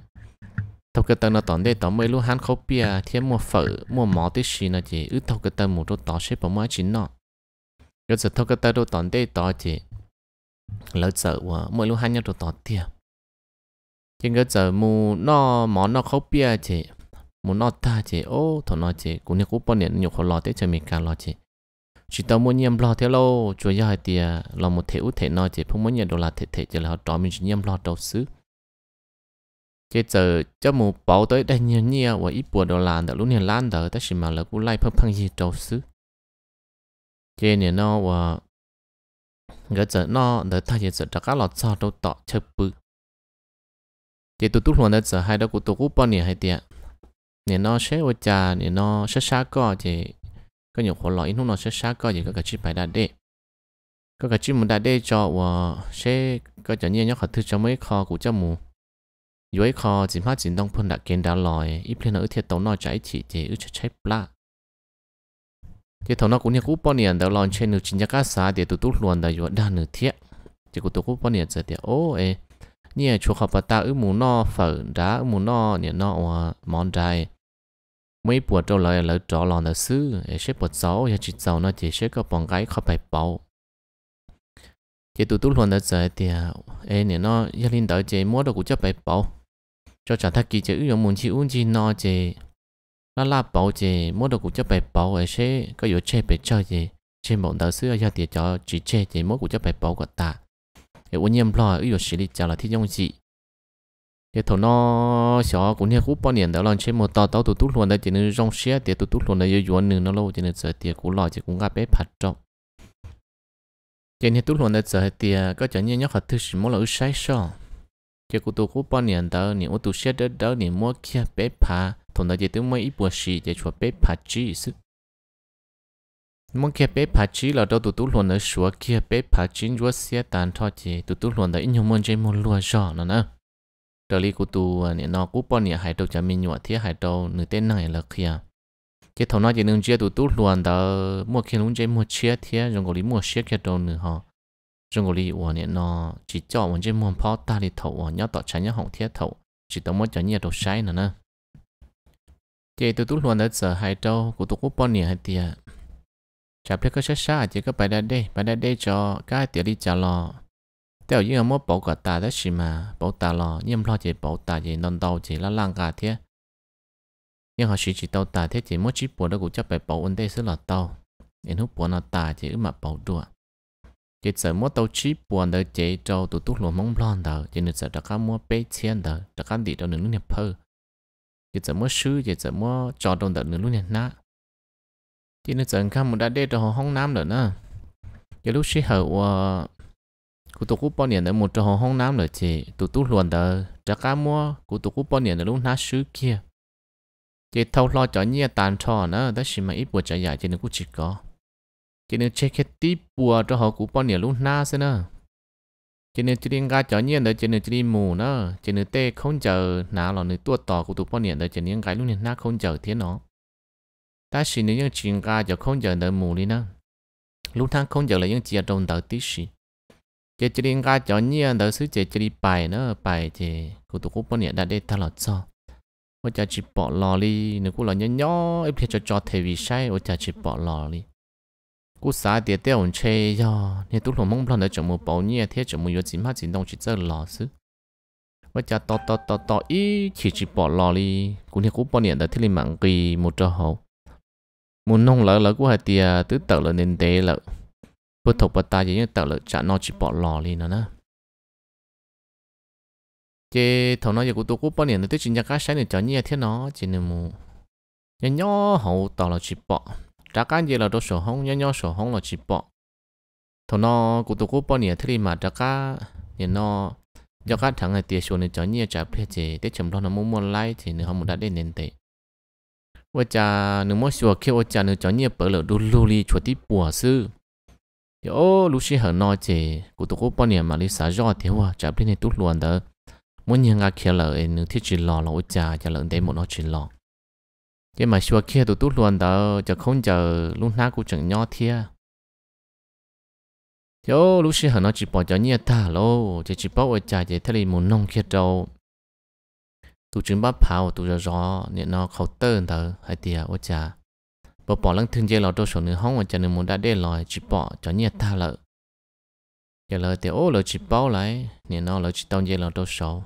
thâu cái tầng nó tỏn đây tỏn mấy lúc hắn khâu bia thiên mua phở mua mỏ tới xì nó chỉ ướt thâu cái tầng một đôi tỏ sẽ bỏ mua chín nọ cái giờ thâu cái tầng đôi tỏn đây tỏ chỉ lỡ sợ quá mỗi lúc hắn nhau đôi tỏ tiền nhưng cái giờ mù nó mỏ nó khâu bia chỉ mù nó ta chỉ ô thằng nó chỉ cũng như cũng bao nhiêu nhiều khó lo tới cho mình cả lo chỉ chỉ tao muốn nhầm lo theo lâu chúa giờ hai tiề là một thể út thể nói chỉ không muốn nhận đồ là thể thể chỉ là đó mình chỉ nhầm lo đầu xứ cái giờ cho một bảo tới đây nhiều nhiều và ít buồn đồ làm đó lúc này lan đỡ ta chỉ mà là cũng lại phân phăng gì đầu xứ cái này nó và cái giờ nó đỡ ta chỉ giờ các lọ sao đâu tọt chập bự cái tụt tụt luôn đó giờ hai đó của tụt cũng bao nhiêu hay tiề nên nó sẽ ở nhà nên nó sẽ xa co chỉ có nhiều khổ lỗi lúc nó sẽ sáng có gì cả chip phải đạt đê có cả muốn đạt đê cho và sẽ có chẳng nhiên nhóc cho mấy kho của cho mù dưới kho chỉ phát triển đông phân đã kiến đã lòi ít lên ở thiệt tấu nó trái chỉ chỉ ước trái plá chỉ thầu nó cũng như cú bao nhiêu đã trên nửa chính giá cá xa để tụt luôn đã dọn đa nửa thiệt chỉ của tụt cú bao nhiêu giờ thì ô ê nhẹ chỗ học ta ước muốn nó phở đá ước muốn nó nhẹ nó món trái mấy bữa trâu lại lỡ trọ lòn là sư ấy sẽ bữa cháu hay chỉ cháu nó chỉ sẽ có bọn gái khó phải bảo chỉ tụt tụi luôn đã giờ thì ấy à, nè nó gia đình đợi chỉ mua đồ cũng chấp bài bảo cho chẳng thắc kỳ chỉ ứng dụng muốn chỉ uống chỉ no chỉ lá lá bảo chỉ mua đồ cũng chấp bài bảo ấy sẽ có yếu chế phải cho gì chế bọn đợi sư hay thì cho chỉ chế chỉ mua cũng chấp bài bảo của ta ấy uống nhầm lo ứng dụng xử lý trả là thi dụng gì để thổ nó xóa cũng như khúc bao nhiêu đó là trên một tàu tàu tụt luôn đấy chỉ nên rong xe thì tụt tụt luôn đấy yếu nửa nó lâu chỉ nên sợ thì cũng lo chỉ cũng gặp bé phạt trọng chỉ nên tụt luôn đấy sợ thì có chẳng như nhóc hạt thứ gì mỗi là ước sai sao chỉ cũng tụt khúc bao nhiêu đó niệm ô tụt xe đó đó niệm mua kia bé phá thổ đấy chỉ tụt mấy ít bữa gì chỉ cho bé phạt chỉ sức mong kia bé phá chỉ là đâu tụt luôn đấy sửa kia bé phá chỉ chúa xe tàn thoát chỉ tụt luôn đấy nhưng mà chơi môn lúa rõ nữa nè trở li của tu nè à, nó cú bỏ nè hai đầu chả mình nhọ thiết hai đầu nửa tên này là kia à. cái thầu nó chỉ nương chia tụ tút luôn đó mua kia luôn chơi mua chia thiết rồi gọi đi mua chia kia đầu nữa ha rồi gọi đi uổng nè nó chỉ cho uổng chế mua phó ta đi thầu uổng nhớ tọt chả nhớ hỏng thiết thầu chỉ tao mới cho nhiều đầu sai nữa nè chế tụ tút luôn đó sợ hai đầu của tụ cú bỏ nè hai tia chả biết có sát sát à chỉ có bài đa đây bài đa đây cho cái tiệt đi trả lo tiêu như mua bảo cả ta đất xí mà bảo ta lo nhưng lo chỉ bảo ta chỉ nông đầu chỉ là lang cả thế nhưng họ chỉ chỉ tàu ta thế chỉ mua chỉ bảo đó cũng chấp phải bảo ổn đây sẽ là tàu nên hút bảo nó ta chỉ mà bảo đùa chỉ sợ mua tàu chỉ bảo đó chế trâu tụ tụ lúa mong lon đó chỉ nên sợ đặc mua bê chen đó đặc đi đâu nữa nữa phơ chỉ sợ mua sứ chỉ sợ mua trò đồng đó nữa nhập nát chỉ nên sợ khăm một đã đê trong ห้องน้ำ nữa nè ยลูกชิเหอว่า cụ tụ cụ bao nhiêu nữa một trong hong nam rồi chị tụ tụ luôn đó trả cá mua cụ tụ cụ bao nhiêu nữa lúc nát sứ kia chị thâu lo cho nhia tàn trò nữa đó chỉ mà ít bữa trả giải chị nên cũng chỉ có chị nên check hết tí bữa cho họ cụ bao nhiêu lúc nát xem nữa chị nên chị đi ra cho nhia nữa chị nên chị đi mù nữa chị nên tê không chờ nào là nữa tua tỏ cụ tụ bao nhiêu nữa chị nữa cái lúc này nát không chờ thế nó ta chỉ nữa những chuyện ra cho không chờ nữa mù đi nữa lúc tháng không chờ là những chuyện trong đầu tí gì chế chỉ liên ga cho nhiên đó sứ chế đi bài nó bài chế cụ tụ cũng bọn nhiêu đã để ta lọt cho ô cha chỉ bỏ lò đi nếu cụ lò nhỏ nhỏ em thì cho cho thể vì sai ô cha chỉ bỏ lò đi cụ xã địa tế ổn chê yo nên tụ lòng mong plan đó chồng một bao nhiêu thế chồng một yếu chín mắt chín đông chỉ chơi lò sứ ô cha tò tò tò tò, ý chỉ chỉ bọ lò đi cụ thì cụ bọn nhiêu đã thế liền mạng kỳ một trò hậu muốn nông lỡ lỡ cụ hai tia tứ tờ lỡ nên tế lỡ bất thầu bất tài giống như tạo lợi trả nó chỉ bỏ lò đi nữa nè chế thầu nó giờ của tôi cũng bao nhiêu nữa tôi chỉ nhắc cái sáng này cho nhẹ thế nó chỉ nên mù nhỏ nhỏ hậu tạo là chỉ bỏ trả cái gì là đồ sổ hông nhỏ nhỏ sổ hông là chỉ bỏ thầu nó của tôi cũng bao nhiêu thế mà trả cái nhìn nó do các thằng này tiền xuống này cho nhẹ trả phê chế để chấm đó nó muốn mua lại thì nó không đã đến nên tệ ôi cha nếu mua sổ khi ôi cha nếu cho nhẹ bởi lỡ đu lưu đi chuột tí bùa sư yo lúc xí hở nói chè cụ tụ cố bọn nhà mà lý xã do thì hoa chả biết này tút luôn đó muốn nhà ngà kia lợi nữ thiết chỉ lò là ôi chả chả lợn đấy một nó chỉ lò chứ mà xua kia tụ tút luôn đó chả không chờ lúc nãy cụ chẳng nho thia yo lúc xí hở nói chỉ bỏ cho nhia ta lô chỉ chỉ bỏ ôi chả chỉ thấy muốn nong kia đâu tụ chứng bắt pháo tụ cho gió nên nó khẩu tơ đó hay tiệt ôi chả bỏ bỏ lăng thương chơi lò đô sổ nửa hóng và chờ nửa muốn đã để lòi chỉ bỏ cho nhẹ ta lợ giờ lời thì ô lời chỉ bỏ lại nè nó lời chỉ tông chơi lò đô sổ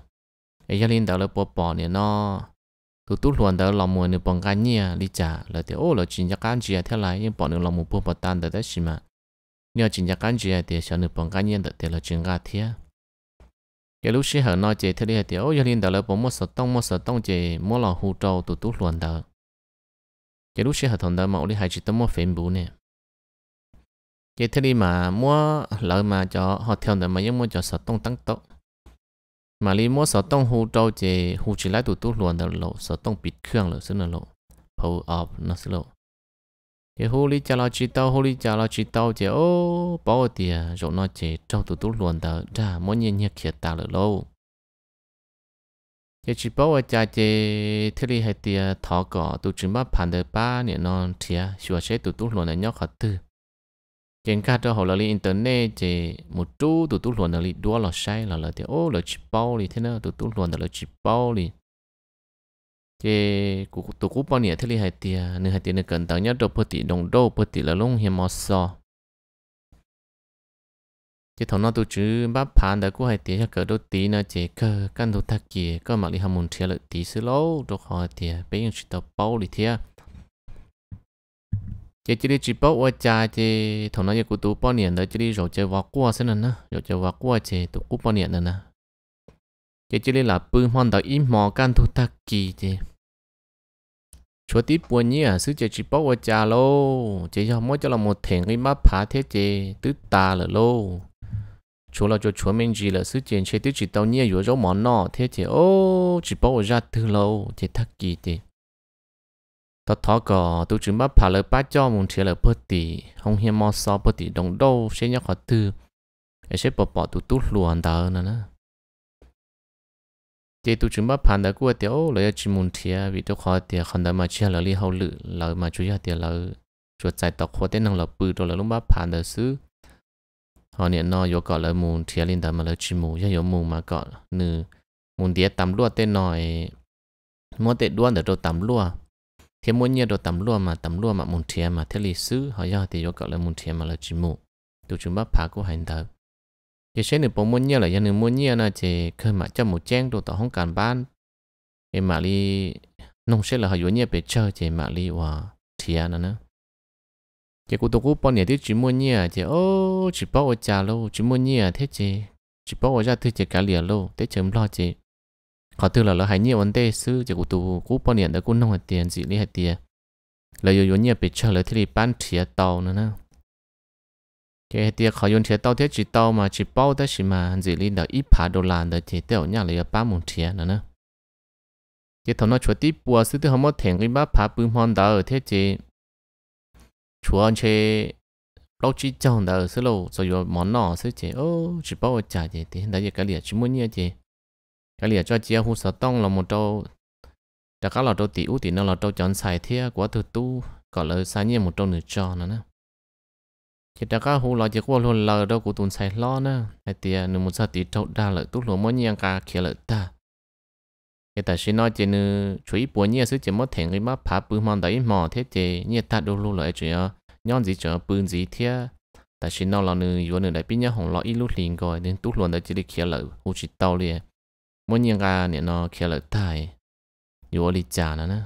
ấy gia linh đạo lời bỏ bỏ nè nó tụ tụ luôn đạo lòng mùa nửa bằng cái nhia đi à, trả lời thì ô lời chỉ cho cán chia thế lại nhưng bỏ nửa lòng mùa bỏ bỏ tan được đấy xí mà nhờ chỉ cho cán chia thì sẽ nửa bằng cái nhia được thì là chuyện gà thiệt giờ lúc xí hở nói chơi thế đi thì ô gia linh đạo lời bỏ mua sọt tông mua sọt tông chế mua lò hù trâu tụ tụ luôn đạo chỉ lúc xe hợp đồng đó mà đi hai chỉ tấm mua phim bù nè chỉ thế đi mà mua lỡ mà cho họ theo nữa mà nhưng mua cho sợ tông tăng tốc mà đi mua sợ tông hù trâu chỉ hù chỉ lái tụ tụ luôn đó lộ sợ tông bịt khương lộ xin lộ pull up nó xin lộ chỉ hù đi cho lo chỉ tao hù đi cho lo chỉ tao chỉ ô bảo tiền rồi nó chỉ trâu tụt tụt luôn được, ra mỗi nhiên nhiệt kia ta lộ 也只不过家姐这里还得讨个，都只么盼得八年呢，天学些都都乱的鸟可多。人家这后来哩 internet 这木都都都乱的哩多了晒了了的，哦了只包哩，天呢都都乱的了只包哩。这古都古半年这里还得，你还得你跟到人家都不提动，都不提了弄些么事。chỉ thằng nó tụ chứ bắp phản đã cũng hay tiếc cỡ đôi tí nữa chỉ cỡ căn đồ thắt kia có mà đi học muốn thiệt lợi tí xí lâu đồ khó tiếc bây giờ chỉ tập bao đi thiệt chỉ chỉ đi chỉ bao ở cha chỉ thằng nó giờ cũng tụ bao nhiêu đó chỉ đi rồi chơi vác qua xem nè rồi chơi vác qua chỉ tụ cũng bao nhiêu nè chỉ chỉ đi là bưng hoàn đạo im mò căn đồ thắt kia chỉ chúa tí buồn nhỉ à sư chế chỉ bao ở cha lô chỉ cho mỗi cho là một thèn cái mắt phá thế chế tứ ta lỡ lô chỗ là cho chúa mình gì là sự tiền chế tiêu chỉ tao nhia yếu rau món nọ thế thì ô chỉ bảo ra từ lâu thì thắc gì thì tao thọ cò tôi chỉ bắt phá lời bắt muốn chia lời bớt tỷ không hiếm mò so bớt tỷ đồng đâu sẽ nhắc họ tư sẽ bỏ bỏ tụt luôn đó nè thì tôi chỉ bắt phá qua thì ô lời chỉ muốn chia vì tôi khó thì không đã mà chia lời đi lự lời mà chú thì lời chuột chạy tóc khó thế năng là bự rồi là lúc bắt phá được xứ họ niệm nó yo gọi là mù thiệt lên tầm mà là chỉ mù yo mù mà gọi nữ mù đĩa tắm lúa tên nói mua tệ đuôn để đồ tắm lúa thế muốn nhiều đồ tắm lúa mà tắm lúa mà mù thiền mà thế lịch sử họ yo thì yo gọi là mù thiệt mà là chỉ mù tụi chúng bắt phá của hành thật thì sẽ bốn muốn nhiều là do nếu muốn nhiều là chỉ khi mà cho một trang đồ tao không cần ban em mà đi nông sẽ là họ yếu nhiều về chơi chỉ mà đi và thiệt nữa chị cô tôi cũng bao nhiêu thì chỉ mua nhia chị ô chỉ bao luôn chỉ mua nhia thế chị chỉ bao ở nhà thì chị luôn thế chấm lo chị họ tư là lỡ hai nhia vấn đề sư chị cô tôi cũng bao nhiêu đó cũng nông hạt tiền gì lý hạt tiền là yếu yếu nhia bị chờ lỡ thì bán thìa tàu nữa nè cái hạt tiền họ dùng thìa tàu thế chỉ tàu mà chỉ bao đó chỉ mà gì lý đó ít phá đô la đó chị tiêu nhà là bán một thìa nữa nè cái thằng nó chuẩn tiếp bùa sư thì không có thèm cái bát phá bưng hòn đảo ở thế chị chúa anh chơi lâu chỉ chồng đã sơ lâu rồi rồi món nọ sơ chế ô chỉ bao trả gì thì hiện tại cái liệt chỉ muốn như chế cái liệt cho chị hú sợ tông là một trâu đã các là trâu tỷ ú tỷ nó là trâu chọn xài thế quá thực tu có lời sai nhiên một trâu nửa trò nữa nè chỉ đã các hú lò chỉ qua luôn lờ đâu của tuần xài lo nè hay tiền nửa một giờ tỷ trâu đa lợi tu lúa mỗi nhiên cả kia lợi ta cái ta xin nói chuyện chuối bùa nhia sứ chỉ mất thành cái mà phá bự mòn đấy mò thế chỉ nhia ta đâu luôn lại chuyện nhon gì chuyện bự gì thế ta xin nói là nữ yếu nữ đại bên nhà hồng lo ít lúc liền rồi nên tút luôn đấy chỉ đi khía lợi hú chỉ tao liền muốn nhia ra nè nó khía lợi tai yếu đi trả nó nè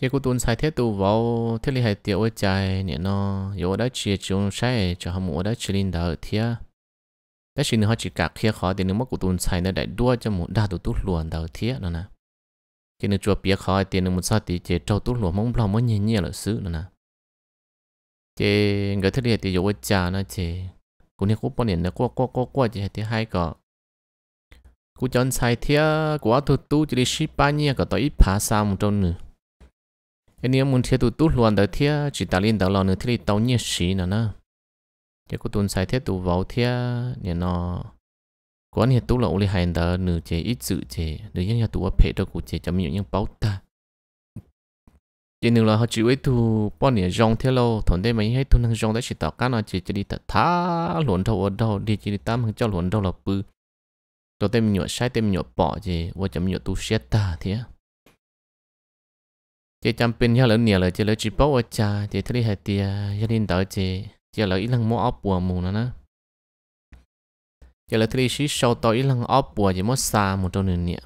cái cô tuân sai thế tu vào thế li hay tiêu ở trái nè nó yếu đã chia chung sai cho hầm ở đã chia linh đạo thế cái chuyện họ chỉ cả kia khó thì nếu mà cụ tồn xài nó đại đua cho một đa đồ tốt luồn đầu thiết nữa nè cái nếu chùa bia khó thì nếu một sao thì chế trâu tốt luôn mong lòng mới nhẹ nhẹ là xứ nữa nè chế người thứ thì dụ cha nó chế cũng như cũng bao nhiêu nó qua qua qua qua chế thì hai cái cụ chọn sai thia của tu tu chỉ đi ship bao nhiêu cả tới phá xa một trong nữa cái nếu muốn thia tu tu luồn đầu thia chỉ ta lên đầu lò nữa thì tao nhẹ xí nữa nè chỉ có tuần sai thiết tụ vào thiết nhà nó quán hiện tụ lậu li hành đó nửa chế ít sự chế để những nhà tụ ở phe đó của chế chấm những những báo ta chỉ nửa là họ chịu ấy tụ bọn nhà rong thiết lâu thằng đây mấy hết tụ năng rong đã chỉ tạo cái nào chỉ chỉ đi thật thá luồn đầu ở đâu đi chỉ đi tam hàng cho luồn đầu là bự rồi tem nhựa sai tem nhựa bỏ chế và chấm nhựa tụ xét ta thế chế chăm pin nhà lớn nhà là chế lấy chỉ bảo ở cha chế thấy hay tiệt gia đình đó chế giờ là ít lần mua ốp bùa mù nó nè giờ là thứ sĩ sau tôi ít lần ốp bùa chỉ mất xa một trong nửa nhẹ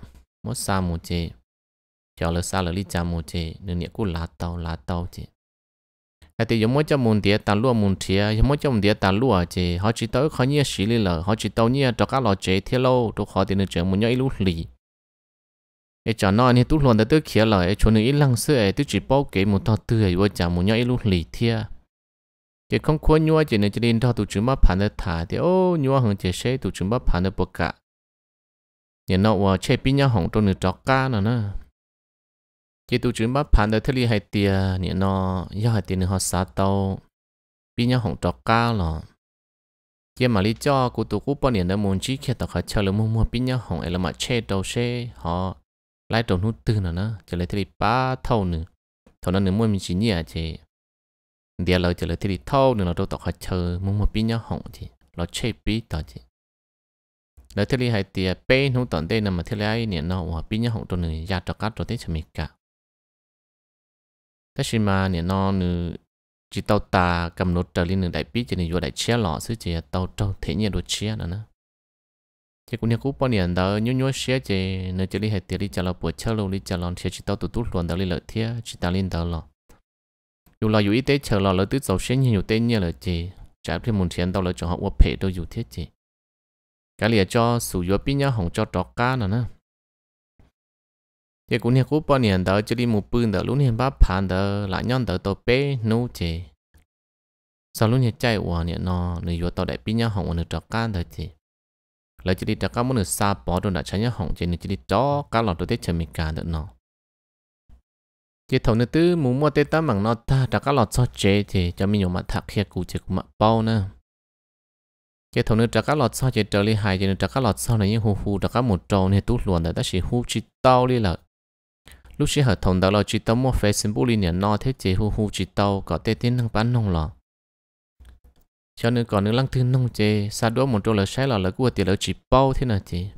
mất xa một chế giờ là xa là lý cha một chế nửa nhẹ cũng lá tàu lá tàu chế cái thì giống mỗi cho môn địa tàn lúa môn thía giống mỗi cho môn địa tàn lúa chế họ chỉ tới khó nhia xí li lờ họ chỉ tàu nhia cho các lò chế thiết lâu tôi khó thì nửa chuyện muốn nhảy lú lì ai cho nó anh tu luôn đã tới kia lời ai cho nửa ít lăng xưa ai chỉ bao cái một thọ tư ai vợ muốn nhảy lú lì thía chỉ không khua nhua chỉ nên chỉ nên thao tụ chúng mà phản được thả thì ô nhua hơn chỉ sẽ tụ chúng mà phản được bậc cả nhà nó vào chế pin nhà hỏng trong nước trọ ca nữa nè chỉ tụ chúng mà phản được thế li hay tiền nhà nó do hay tiền họ xả tàu pin nhà hỏng trọ ca rồi chỉ mà lý do của tụ cú bao nhiêu muốn chỉ khi tao khai chơi là mua mua pin nhà hỏng ấy là mà chế đầu chế họ lại trộn nút tư nữa nè chỉ lấy thế li ba thâu nữa thâu nữa mua mình chỉ nhẹ chế เดี๋ยวเราจะเลยที่ดิเท่าหนึ่งเราตกหัดเชอมึงมาปีนยาหงจีเราเชฟปีต่อจีแล้วที่ดิให้เตียเป้หนูตอนเต้นมาที่ไรเนี่ยเนาะว่าปีนยาหงตัวหนึ่งยาตกัดตัวเต้ชมิกะแต่ชิมาเนี่ยนอนหนึ่งจีเตาตากำหนดเจอลิหนึ่งได้ปีจีนี่อยู่ได้เชี่ยหล่อซื้อจีเตาเตาเทียนดูเชี่ยนะนะ chỉ cũng như cú bao nhiêu đó nhớ nhớ xe chỉ nơi chỉ li hệ tiền li chả lo buổi chả lo li chả lo thiệt chỉ tao tụt tụt luôn đó li lợi thiệt chỉ tao li đó lo dù là dù y tế chờ là lợi tứ giàu sinh nhiều tên như là gì trả thêm một tiền đâu là cho họ qua phê đâu dù thiết gì cái lìa cho sử dụng pin nhau hỏng cho trọ cá nữa nè thì cũng như cũ bao nhiêu đó chỉ đi một bữa đó luôn này bắp phản đó lại nhon đó tàu bé nấu gì sau lúc này chạy qua nè nó người vừa tàu đại pin nhau hỏng người trọ cá đó gì lại chỉ đi trọ cá muốn người xa bỏ đồ đã tránh nhau hỏng chỉ người chỉ đi trọ cá lọt đồ tết chờ mình cả được nó cái thầu nữa tư muốn mua tê tá mảng nó ta đã các lọt cho chế thì cho mình nhiều mặt thạc kia cụ chế chỉ mặt bao nữa cái thầu nữa đã các lọt cho chế trở lại hại chế đã các lọt sau này những hù hù đã các một trâu này tút luôn rồi ta chỉ hù chi tao đi là lúc xí hở thồng đó là chỉ tâm mua facebook liên nè no thế chế hù hù chỉ tao có tê tiến năng bán nông lọ cho nên còn nữa lăng thương nông chế xa đũa một trâu là sai là là của tiền là chỉ bao thế nào chế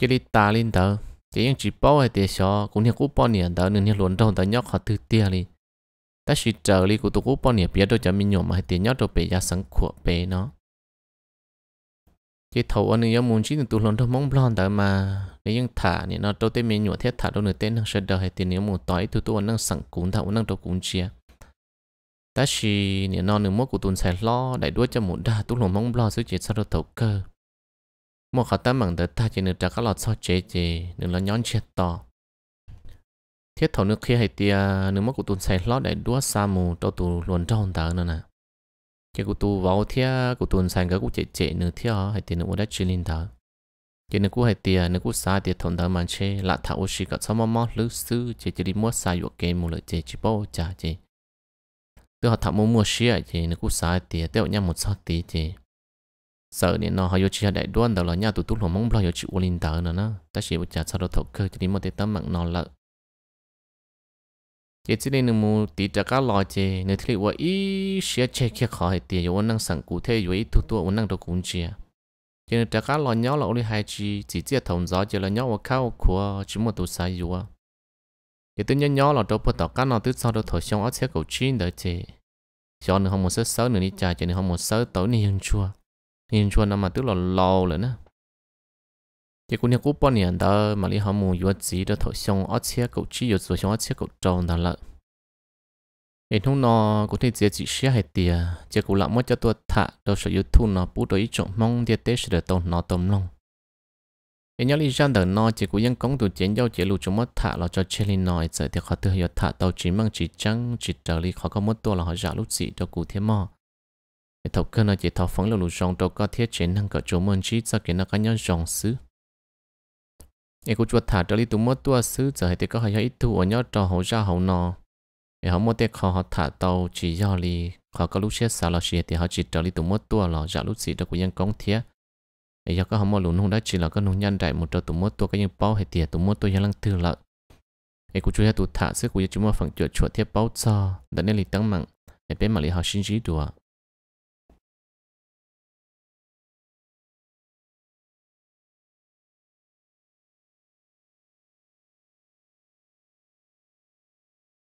chỉ đi ta lên tờ chỉ những chỉ bao hay tiền xó cũng như cú bao niệm đó nên như luôn trong đó nhóc họ thứ tiền đi ta chỉ chờ đi của tụ cú bao niệm biết đâu cho mình nhổ mà hay tiền nhóc đâu bị giá sáng khủa bể nó chỉ thầu anh nhớ muốn chỉ tụ luôn trong mong lon đó mà nếu những thả thì nó đâu tới mình nhổ thiết thả đâu nửa tên năng sẽ đời hay tiền nếu muốn tối tụ tụ anh năng sáng cún thầu năng đâu cún chia ta chỉ nếu nó nửa mốt của tụn sẽ lo đại đuôi cho muốn đa tụ luôn mong lon sẽ chỉ sao đâu thầu cơ một khảo tâm bằng đỡ ta chỉ nửa trả các lọt so chế chế nửa là nhón chết to thiết thổ nước kia hay tia nửa mất của tuần xài lót để đua xa mù cho tù luồn trong tờ nữa nè chỉ của tù vào thia của tuần xài cái của chế chế nửa thia hay tia nửa đã chỉ linh tờ chỉ nửa của hay tia nửa của xa tia thổn tờ mà chế lạ thảo ô xì cả sao mà mót lứ sư chế chỉ đi mua xa dụ kê mù lợi chế chỉ bao trả chế tôi họ thảo mua mua xí à chế nửa của xa tia tiêu nhau một sao tí chế sợ nên nó họ yêu chị đại đoan đầu là nhà tụt tụt hồ mong lo yêu chị linh tờ nữa nó ta chỉ một chả sao đồ thổ cơ cho đi một tết tấm mạng nó lợ chỉ chỉ nên mù tí trả cá lo chơi nên thấy vợ ý sẽ chê kia khó hay tiền yêu năng sẵn cụ thể vậy tụ tụ năng đâu cũng chia cho nên trả cá lo nhau là uoli hai chi chỉ chỉ thông gió chỉ là nhau và khao của chỉ một tụ sai yêu thì tự nhiên nhau là đâu phải đầu cá nó tự sao đồ thổ xong ở xe cầu chín đỡ chê cho nên không muốn sớm sớm nữa đi trả cho nên không muốn sớm tối nên chua in chuan mà tức là lâu rồi nè chỉ cũng như cú bao nhiêu đó mà lý họ muốn yếu gì đó thổi xong ở xe cầu chỉ yếu rồi xong ở xe cầu trồng đó là hiện hôm nó cũng thấy dễ chỉ xe hay tiền chỉ cũng là mất cho tôi thả đâu sợ yếu nó bù đối trọng mong để tết sẽ được tông nó tông lòng hiện nhớ lý gian đời nó chỉ công tụ chiến giao chỉ lù chúng mất thả là cho chơi lên nói giờ thì họ tự hiểu thả tàu chỉ mang chỉ trắng chỉ trở lý họ có mất tôi là họ giả lúc gì cho cụ thế mò thọc cơ nó chỉ thọc phóng lô lù rong đâu có thiết chế năng cỡ chỗ môn chi cho kiến nó có nhau rong xứ em cũng chuột thả trở đi tụ mất tua xứ giờ hay thì có hay ít thu ở nhau trò hậu ra hậu nò. em họ mua tiền khó họ thả tàu chỉ do li khó có lúc xét sao lò chỉ thì họ chỉ trở đi tụ mất tua lò giả dạ lúc gì đó của nhân công thiết em do có họ mua lùn không đó chỉ là có nông nhân đại một trò tụ mất tua cái những bao hay tiền tụ mất tua dân lăng tư lợn em cũng chuột tụ thả xứ của chúng mua phẳng chuột chuột thiết bao cho đã nên lì tăng mạng em bên mà lì họ xin chỉ đùa